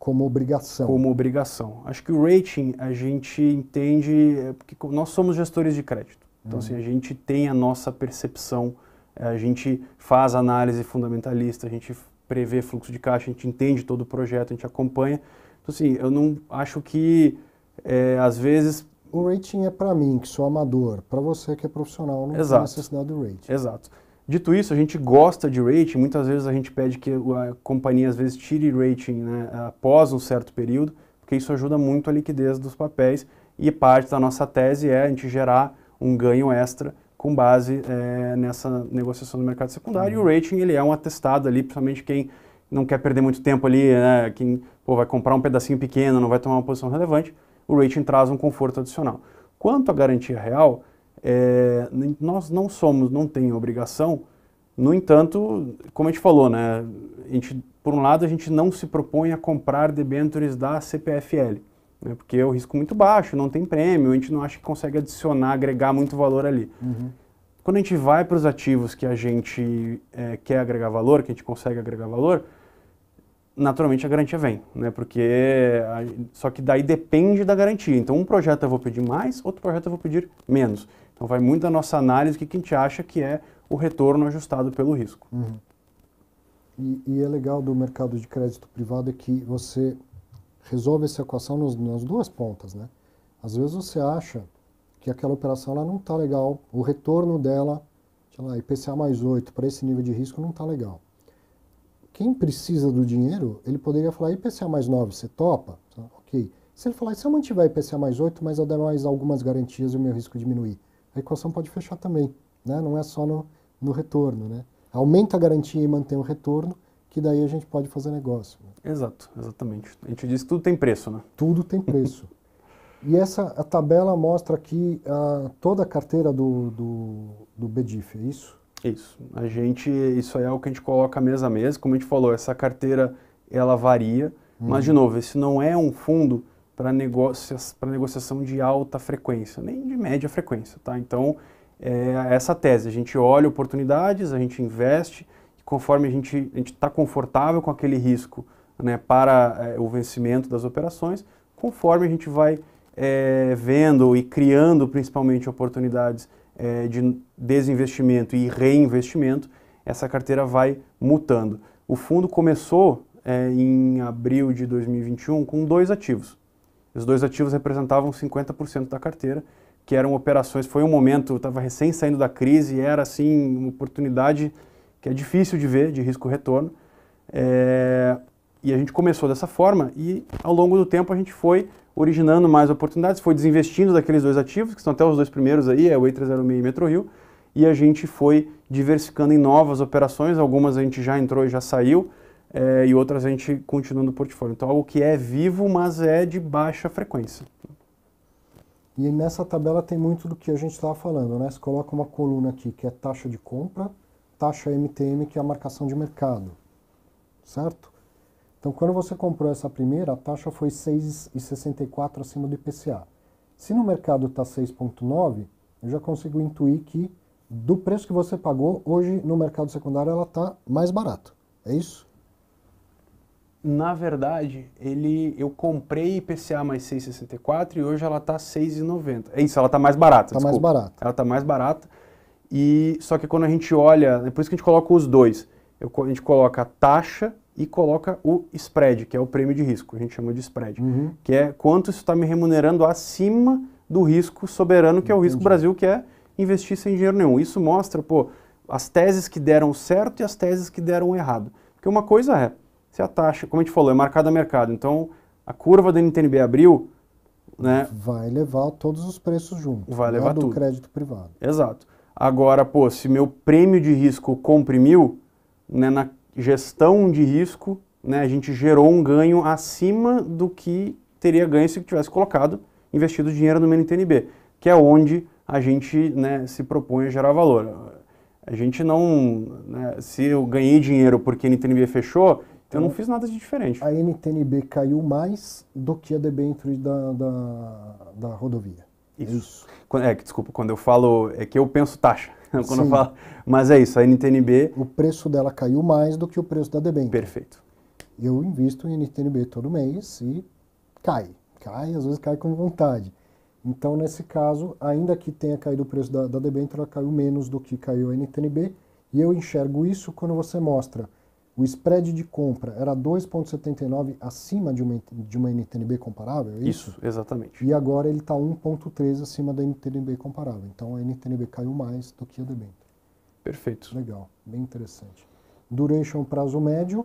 Como obrigação. Como obrigação. Acho que o rating a gente entende, é, porque nós somos gestores de crédito. Então, uhum. assim, a gente tem a nossa percepção, é, a gente faz análise fundamentalista, a gente prevê fluxo de caixa, a gente entende todo o projeto, a gente acompanha. Então, assim, eu não acho que, é, às vezes, o rating é para mim, que sou amador, para você que é profissional, não Exato. tem necessidade do rating. Exato. Dito isso, a gente gosta de rating, muitas vezes a gente pede que a companhia às vezes tire rating né, após um certo período, porque isso ajuda muito a liquidez dos papéis e parte da nossa tese é a gente gerar um ganho extra com base é, nessa negociação do mercado secundário. Uhum. E o uhum. rating ele é um atestado ali, principalmente quem não quer perder muito tempo ali, né, quem pô, vai comprar um pedacinho pequeno, não vai tomar uma posição relevante, o rating traz um conforto adicional. Quanto à garantia real, é, nós não somos, não tem obrigação. No entanto, como a gente falou, né, a gente, por um lado, a gente não se propõe a comprar debêntures da CPFL, né, porque é um risco muito baixo, não tem prêmio, a gente não acha que consegue adicionar, agregar muito valor ali. Uhum. Quando a gente vai para os ativos que a gente é, quer agregar valor, que a gente consegue agregar valor, naturalmente a garantia vem, né? Porque a, só que daí depende da garantia. Então um projeto eu vou pedir mais, outro projeto eu vou pedir menos. Então vai muito a nossa análise o que a gente acha que é o retorno ajustado pelo risco. Uhum. E, e, é legal do mercado de crédito privado é que você resolve essa equação nos, nas duas pontas, né? Às vezes você acha que aquela operação lá não está legal, o retorno dela, sei lá, IPCA mais 8 para esse nível de risco não está legal quem precisa do dinheiro, ele poderia falar, IPCA mais 9, você topa? Ok. Se ele falar, se eu mantiver IPCA mais 8, mas eu der mais algumas garantias e o meu risco diminuir, a equação pode fechar também, né? não é só no, no retorno. Né? Aumenta a garantia e mantém o retorno, que daí a gente pode fazer negócio. Né? Exato, exatamente. A gente diz que tudo tem preço, né? Tudo tem preço. e essa a tabela mostra aqui ah, toda a carteira do, do, do BDIF, é isso? Isso. A gente, isso aí é o que a gente coloca mês a mês. Como a gente falou, essa carteira ela varia, uhum. mas de uhum. novo, esse não é um fundo para negociação de alta frequência, nem de média frequência, tá? Então, é essa tese. A gente olha oportunidades, a gente investe, e conforme a gente está confortável com aquele risco né, para é, o vencimento das operações, conforme a gente vai é, vendo e criando principalmente oportunidades é, de desinvestimento e reinvestimento, essa carteira vai mutando. O fundo começou é, em abril de 2021 com dois ativos. Os dois ativos representavam 50% da carteira, que eram operações. Foi um momento, estava recém saindo da crise, era assim uma oportunidade que é difícil de ver, de risco-retorno. É, e a gente começou dessa forma e ao longo do tempo a gente foi originando mais oportunidades, foi desinvestindo daqueles dois ativos, que são até os dois primeiros aí, é o E306 e Rio, e a gente foi diversificando em novas operações, algumas a gente já entrou e já saiu, é, e outras a gente continua no portfólio. Então algo que é vivo, mas é de baixa frequência. E nessa tabela tem muito do que a gente estava falando, né? Você coloca uma coluna aqui que é taxa de compra, taxa MTM, que é a marcação de mercado, certo? Então, quando você comprou essa primeira, a taxa foi 6,64 acima do IPCA. Se no mercado está 6,9, eu já consigo intuir que do preço que você pagou, hoje no mercado secundário ela está mais barata. É isso? Na verdade, ele, eu comprei IPCA mais 6,64 e hoje ela está 6,90. É isso, ela está mais barata. Está mais barata. Ela está mais barata. E só que quando a gente olha, é por isso que a gente coloca os dois. Eu, a gente coloca a taxa e coloca o spread, que é o prêmio de risco, a gente chama de spread, uhum. que é quanto isso está me remunerando acima do risco soberano, que Entendi. é o risco Brasil, que é investir sem dinheiro nenhum. Isso mostra, pô, as teses que deram certo e as teses que deram errado. Porque uma coisa é, se a taxa, como a gente falou, é marcada a mercado, então a curva da NTNB abriu, né? Vai levar todos os preços juntos. Vai é levar do crédito privado. Exato. Agora, pô, se meu prêmio de risco comprimiu, né, na gestão de risco, né, a gente gerou um ganho acima do que teria ganho se tivesse colocado, investido dinheiro no MNTNB, que é onde a gente né, se propõe a gerar valor. A gente não. Né, se eu ganhei dinheiro porque a NTNB fechou, então, eu não então, fiz nada de diferente. A NTNB caiu mais do que a debênture da, da, da rodovia. Isso. É, desculpa, quando eu falo, é que eu penso taxa. Quando eu falo, mas é isso, a NTNB. O preço dela caiu mais do que o preço da DBN. Perfeito. Eu invisto em NTNB todo mês e cai. Cai, às vezes cai com vontade. Então, nesse caso, ainda que tenha caído o preço da, da ela caiu menos do que caiu a NTNB, e eu enxergo isso quando você mostra o spread de compra era 2,79 acima de uma, de uma NTNB comparável? É isso? isso, exatamente. E agora ele está 1,3 acima da NTNB comparável. Então a NTNB caiu mais do que a debênture. Perfeito. Legal, bem interessante. Duration prazo médio,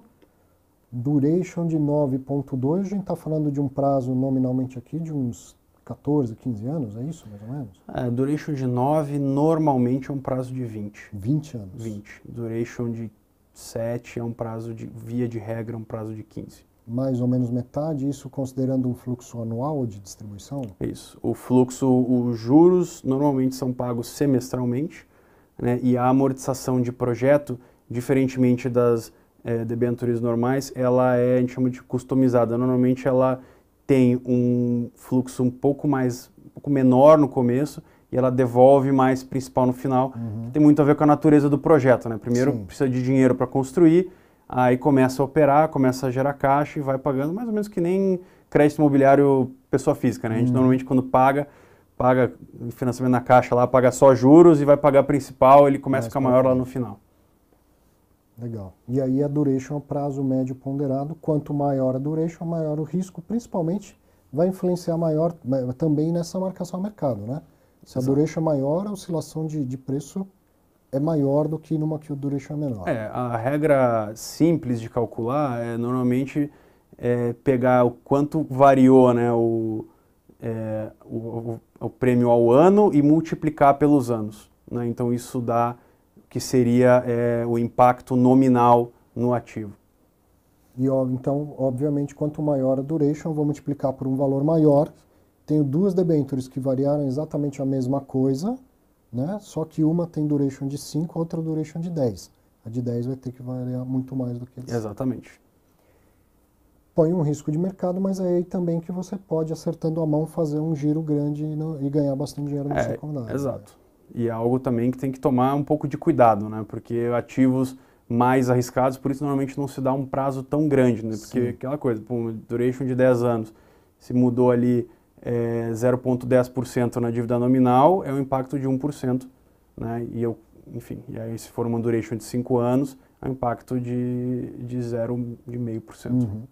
duration de 9,2. A gente está falando de um prazo nominalmente aqui de uns 14, 15 anos, é isso mais ou menos? É, duration de 9 normalmente é um prazo de 20. 20 anos. 20. Duration de 7 é um prazo de, via de regra, um prazo de 15. Mais ou menos metade, isso considerando um fluxo anual de distribuição? Isso. O fluxo, os juros normalmente são pagos semestralmente né, e a amortização de projeto, diferentemente das é, normais, ela é, a gente chama de customizada. Normalmente ela tem um fluxo um pouco mais, um pouco menor no começo e ela devolve mais principal no final. Uhum. Tem muito a ver com a natureza do projeto, né? Primeiro Sim. precisa de dinheiro para construir, aí começa a operar, começa a gerar caixa e vai pagando mais ou menos que nem crédito imobiliário pessoa física, né? A gente uhum. normalmente quando paga, paga financiamento na caixa lá, paga só juros e vai pagar principal, ele começa a ficar maior lá no final. Legal. E aí a duration é prazo médio ponderado. Quanto maior a duration, maior o risco, principalmente vai influenciar maior também nessa marcação a mercado, né? Se Exato. a duration é maior, a oscilação de, de preço é maior do que numa que o duration é menor. É, a regra simples de calcular é normalmente é, pegar o quanto variou né, o, é, o, o, o, prêmio ao ano e multiplicar pelos anos. Né? Então isso dá o que seria é, o impacto nominal no ativo. E ó, então, obviamente, quanto maior a duration, vou multiplicar por um valor maior, tenho duas debêntures que variaram exatamente a mesma coisa, né? só que uma tem duration de 5, a outra duration de 10. A de 10 vai ter que variar muito mais do que... Eles. Exatamente. Põe um risco de mercado, mas é aí também que você pode, acertando a mão, fazer um giro grande e, não, e ganhar bastante dinheiro no é, Exato. Né? E é algo também que tem que tomar um pouco de cuidado, né? Porque ativos mais arriscados, por isso normalmente não se dá um prazo tão grande, né? Porque Sim. aquela coisa, pô, duration de 10 anos, se mudou ali é, 0,10% na dívida nominal é um impacto de 1%. Né? E eu, enfim, e aí se for uma duration de 5 anos, é um impacto de, de 0,5%. Uhum.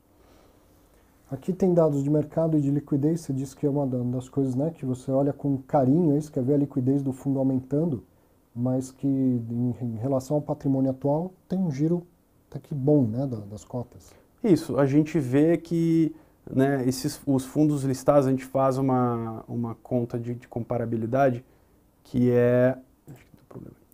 Aqui tem dados de mercado e de liquidez, você disse que é uma das coisas né, que você olha com carinho, isso quer ver a liquidez do fundo aumentando, mas que em, em relação ao patrimônio atual tem um giro até que bom né, das cotas. Isso, a gente vê que né, esses, os fundos listados, a gente faz uma, uma conta de, de comparabilidade que é...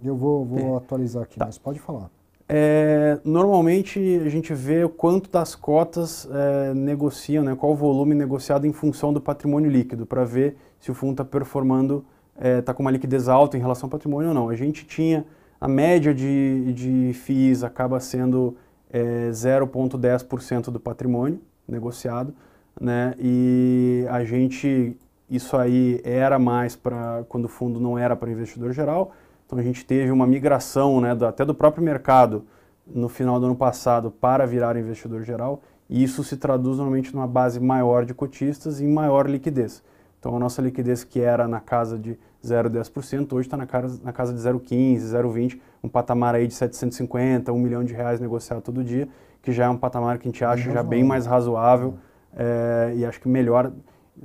Eu vou, vou é. atualizar aqui, tá. mas pode falar. É, normalmente a gente vê o quanto das cotas é, negociam, né, qual o volume negociado em função do patrimônio líquido, para ver se o fundo está performando, está é, com uma liquidez alta em relação ao patrimônio ou não. A gente tinha a média de, de FIIs acaba sendo 0,10% é, do patrimônio, negociado, né? E a gente isso aí era mais para quando o fundo não era para investidor geral. Então a gente teve uma migração, né, do, até do próprio mercado no final do ano passado para virar investidor geral. E isso se traduz normalmente numa base maior de cotistas e maior liquidez. Então a nossa liquidez que era na casa de 0,10%, hoje está na, na casa de 0,15, 0,20%, um patamar aí de 750, 1 milhão de reais negociado todo dia, que já é um patamar que a gente acha já bem mais razoável é, e acho que melhor.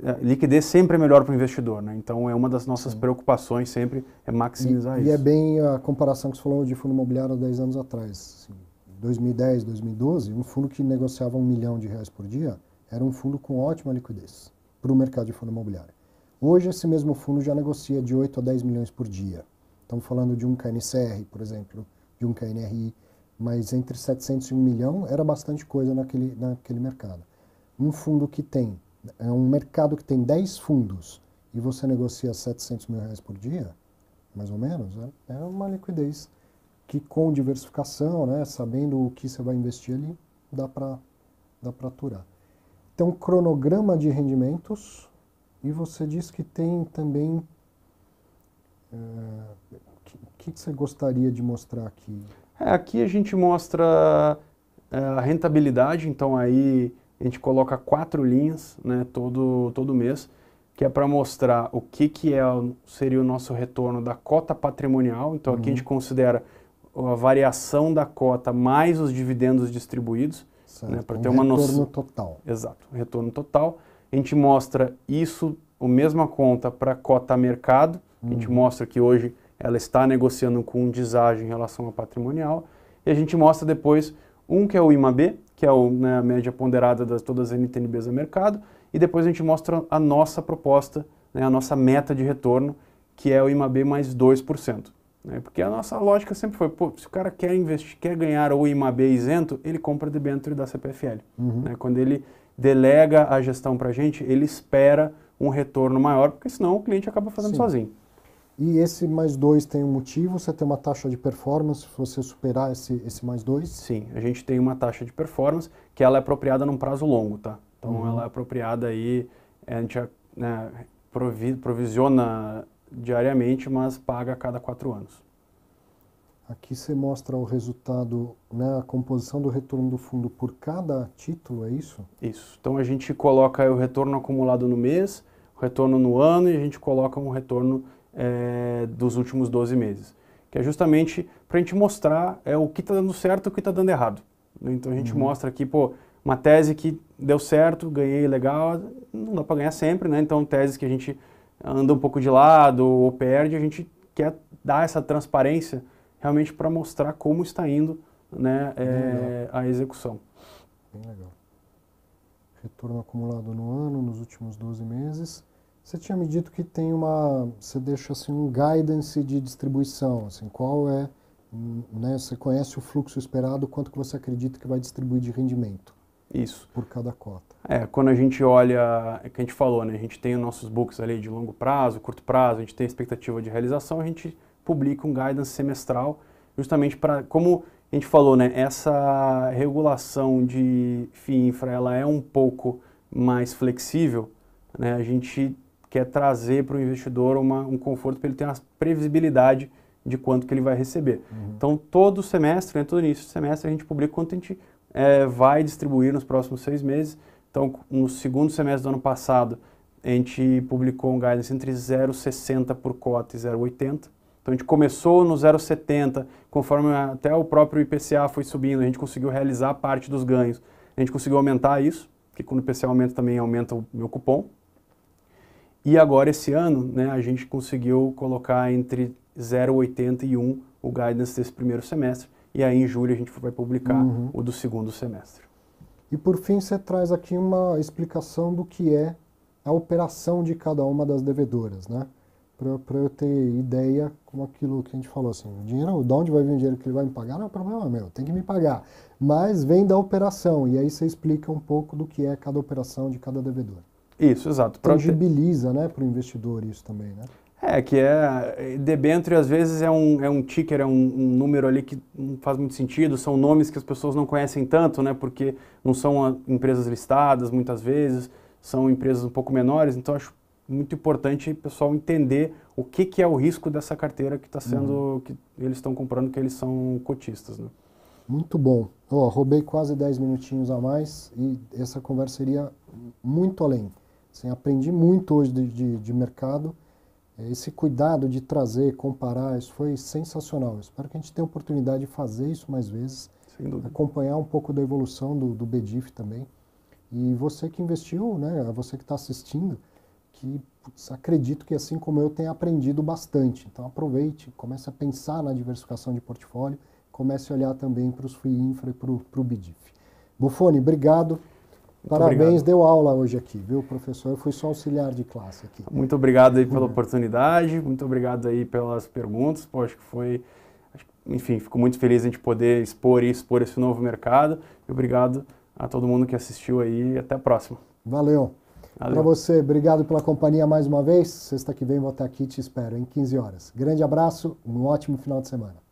Eh, liquidez sempre é melhor para o investidor, né? Então é uma das nossas Sim. preocupações sempre é maximizar e, isso. E é bem a comparação que você falou de fundo imobiliário há 10 anos atrás. Assim, 2010, 2012, um fundo que negociava um milhão de reais por dia era um fundo com ótima liquidez para o mercado de fundo imobiliário. Hoje esse mesmo fundo já negocia de 8 a 10 milhões por dia. Estamos falando de um KNCR, por exemplo, de um KNRI, mas entre 700 e 1 milhão era bastante coisa naquele, naquele mercado. Um fundo que tem, é um mercado que tem 10 fundos e você negocia 700 mil reais por dia, mais ou menos, né? é uma liquidez que com diversificação, né, sabendo o que você vai investir ali, dá para dá para aturar. Então, cronograma de rendimentos e você diz que tem também o eh, que, que você gostaria de mostrar aqui? É, aqui a gente mostra eh, a rentabilidade, então aí a gente coloca quatro linhas né, todo, todo mês, que é para mostrar o que, que é, seria o nosso retorno da cota patrimonial. Então aqui a gente uhum. considera a variação da cota mais os dividendos distribuídos. Né, para ter um uma retorno noção. total. Exato, retorno total. A gente mostra isso, a mesma conta para cota mercado, a gente hum. mostra que hoje ela está negociando com um deságio em relação ao patrimonial. E a gente mostra depois um que é o IMAB, que é o, né, a média ponderada de todas as NTNBs do mercado, e depois a gente mostra a nossa proposta, né, a nossa meta de retorno, que é o IMAB mais 2%. Né, porque a nossa lógica sempre foi, pô, se o cara quer investir, quer ganhar o IMAB isento, ele compra debênture da CPFL. Uhum. Né, quando ele delega a gestão para a gente, ele espera um retorno maior, porque senão o cliente acaba fazendo Sim. sozinho. E esse mais dois tem um motivo? Você tem uma taxa de performance se você superar esse, esse mais dois? Sim, a gente tem uma taxa de performance que ela é apropriada num prazo longo, tá? Então uhum. ela é apropriada aí, é, a gente né, provisiona diariamente, mas paga a cada quatro anos. Aqui você mostra o resultado, né, a composição do retorno do fundo por cada título, é isso? Isso. Então a gente coloca o retorno acumulado no mês, o retorno no ano e a gente coloca um retorno é, dos últimos 12 meses, que é justamente para a gente mostrar é, o que está dando certo e o que está dando errado. Então a gente uhum. mostra aqui, pô, uma tese que deu certo, ganhei legal, não dá para ganhar sempre, né? Então teses que a gente anda um pouco de lado ou perde, a gente quer dar essa transparência realmente para mostrar como está indo né, é, a execução. Bem legal. Retorno acumulado no ano, nos últimos 12 meses. Você tinha me dito que tem uma, você deixa assim um guidance de distribuição, assim, qual é, né, você conhece o fluxo esperado, quanto que você acredita que vai distribuir de rendimento? Isso. Por cada cota. É, quando a gente olha, é que a gente falou, né, a gente tem os nossos books ali de longo prazo, curto prazo, a gente tem expectativa de realização, a gente publica um guidance semestral justamente para, como a gente falou, né, essa regulação de FII infra, ela é um pouco mais flexível, né, a gente que é trazer para o investidor uma, um conforto para ele ter uma previsibilidade de quanto que ele vai receber. Uhum. Então, todo semestre, né, todo início do semestre, a gente publica quanto a gente é, vai distribuir nos próximos seis meses. Então, no segundo semestre do ano passado, a gente publicou um guidance entre 0,60 por cota e 0,80. Então, a gente começou no 0,70, conforme até o próprio IPCA foi subindo, a gente conseguiu realizar parte dos ganhos. A gente conseguiu aumentar isso, porque quando o IPCA aumenta também aumenta o meu cupom. E agora, esse ano, né, a gente conseguiu colocar entre 0,80 e 1 o guidance desse primeiro semestre. E aí, em julho, a gente vai publicar uhum. o do segundo semestre. E, por fim, você traz aqui uma explicação do que é a operação de cada uma das devedoras, né? Para eu ter ideia como aquilo que a gente falou, assim, o dinheiro, de onde vai vir o dinheiro que ele vai me pagar não é problema meu, tem que me pagar. Mas vem da operação, e aí você explica um pouco do que é cada operação de cada devedor. Isso, exato. Tangibiliza né, para o investidor isso também, né? É, que é. Debênture às vezes é um, é um ticker, é um, um, número ali que não faz muito sentido, são nomes que as pessoas não conhecem tanto, né? Porque não são a, ah, empresas listadas muitas vezes, são empresas um pouco menores, então acho muito importante o pessoal entender o que, que é o risco dessa carteira que está sendo. Uhum. que eles estão comprando, que eles são cotistas. Né? Muito bom. Oh, roubei quase 10 minutinhos a mais e essa conversa iria muito além. Assim, aprendi muito hoje de, de, de mercado. É, esse cuidado de trazer, comparar, isso foi sensacional. espero que a gente tenha a oportunidade de fazer isso mais vezes. Acompanhar um pouco da evolução do, do BDIF também. E você que investiu, né, você que está assistindo, que putz, acredito que assim como eu tenha aprendido bastante. Então aproveite, comece a pensar na diversificação de portfólio, comece a olhar também para os Free Infra e para o BDIF. Bufone, obrigado. Parabéns, deu aula hoje aqui, viu, professor? Eu fui só auxiliar de classe aqui. Muito obrigado aí pela oportunidade, muito obrigado aí pelas perguntas. Pô, acho que foi, enfim, fico muito feliz em gente poder expor e expor esse novo mercado. E obrigado a todo mundo que assistiu aí até a próxima. Valeu. Valeu. Para você, obrigado pela companhia mais uma vez. Sexta que vem vou estar aqui te espero em 15 horas. Grande abraço, um ótimo final de semana.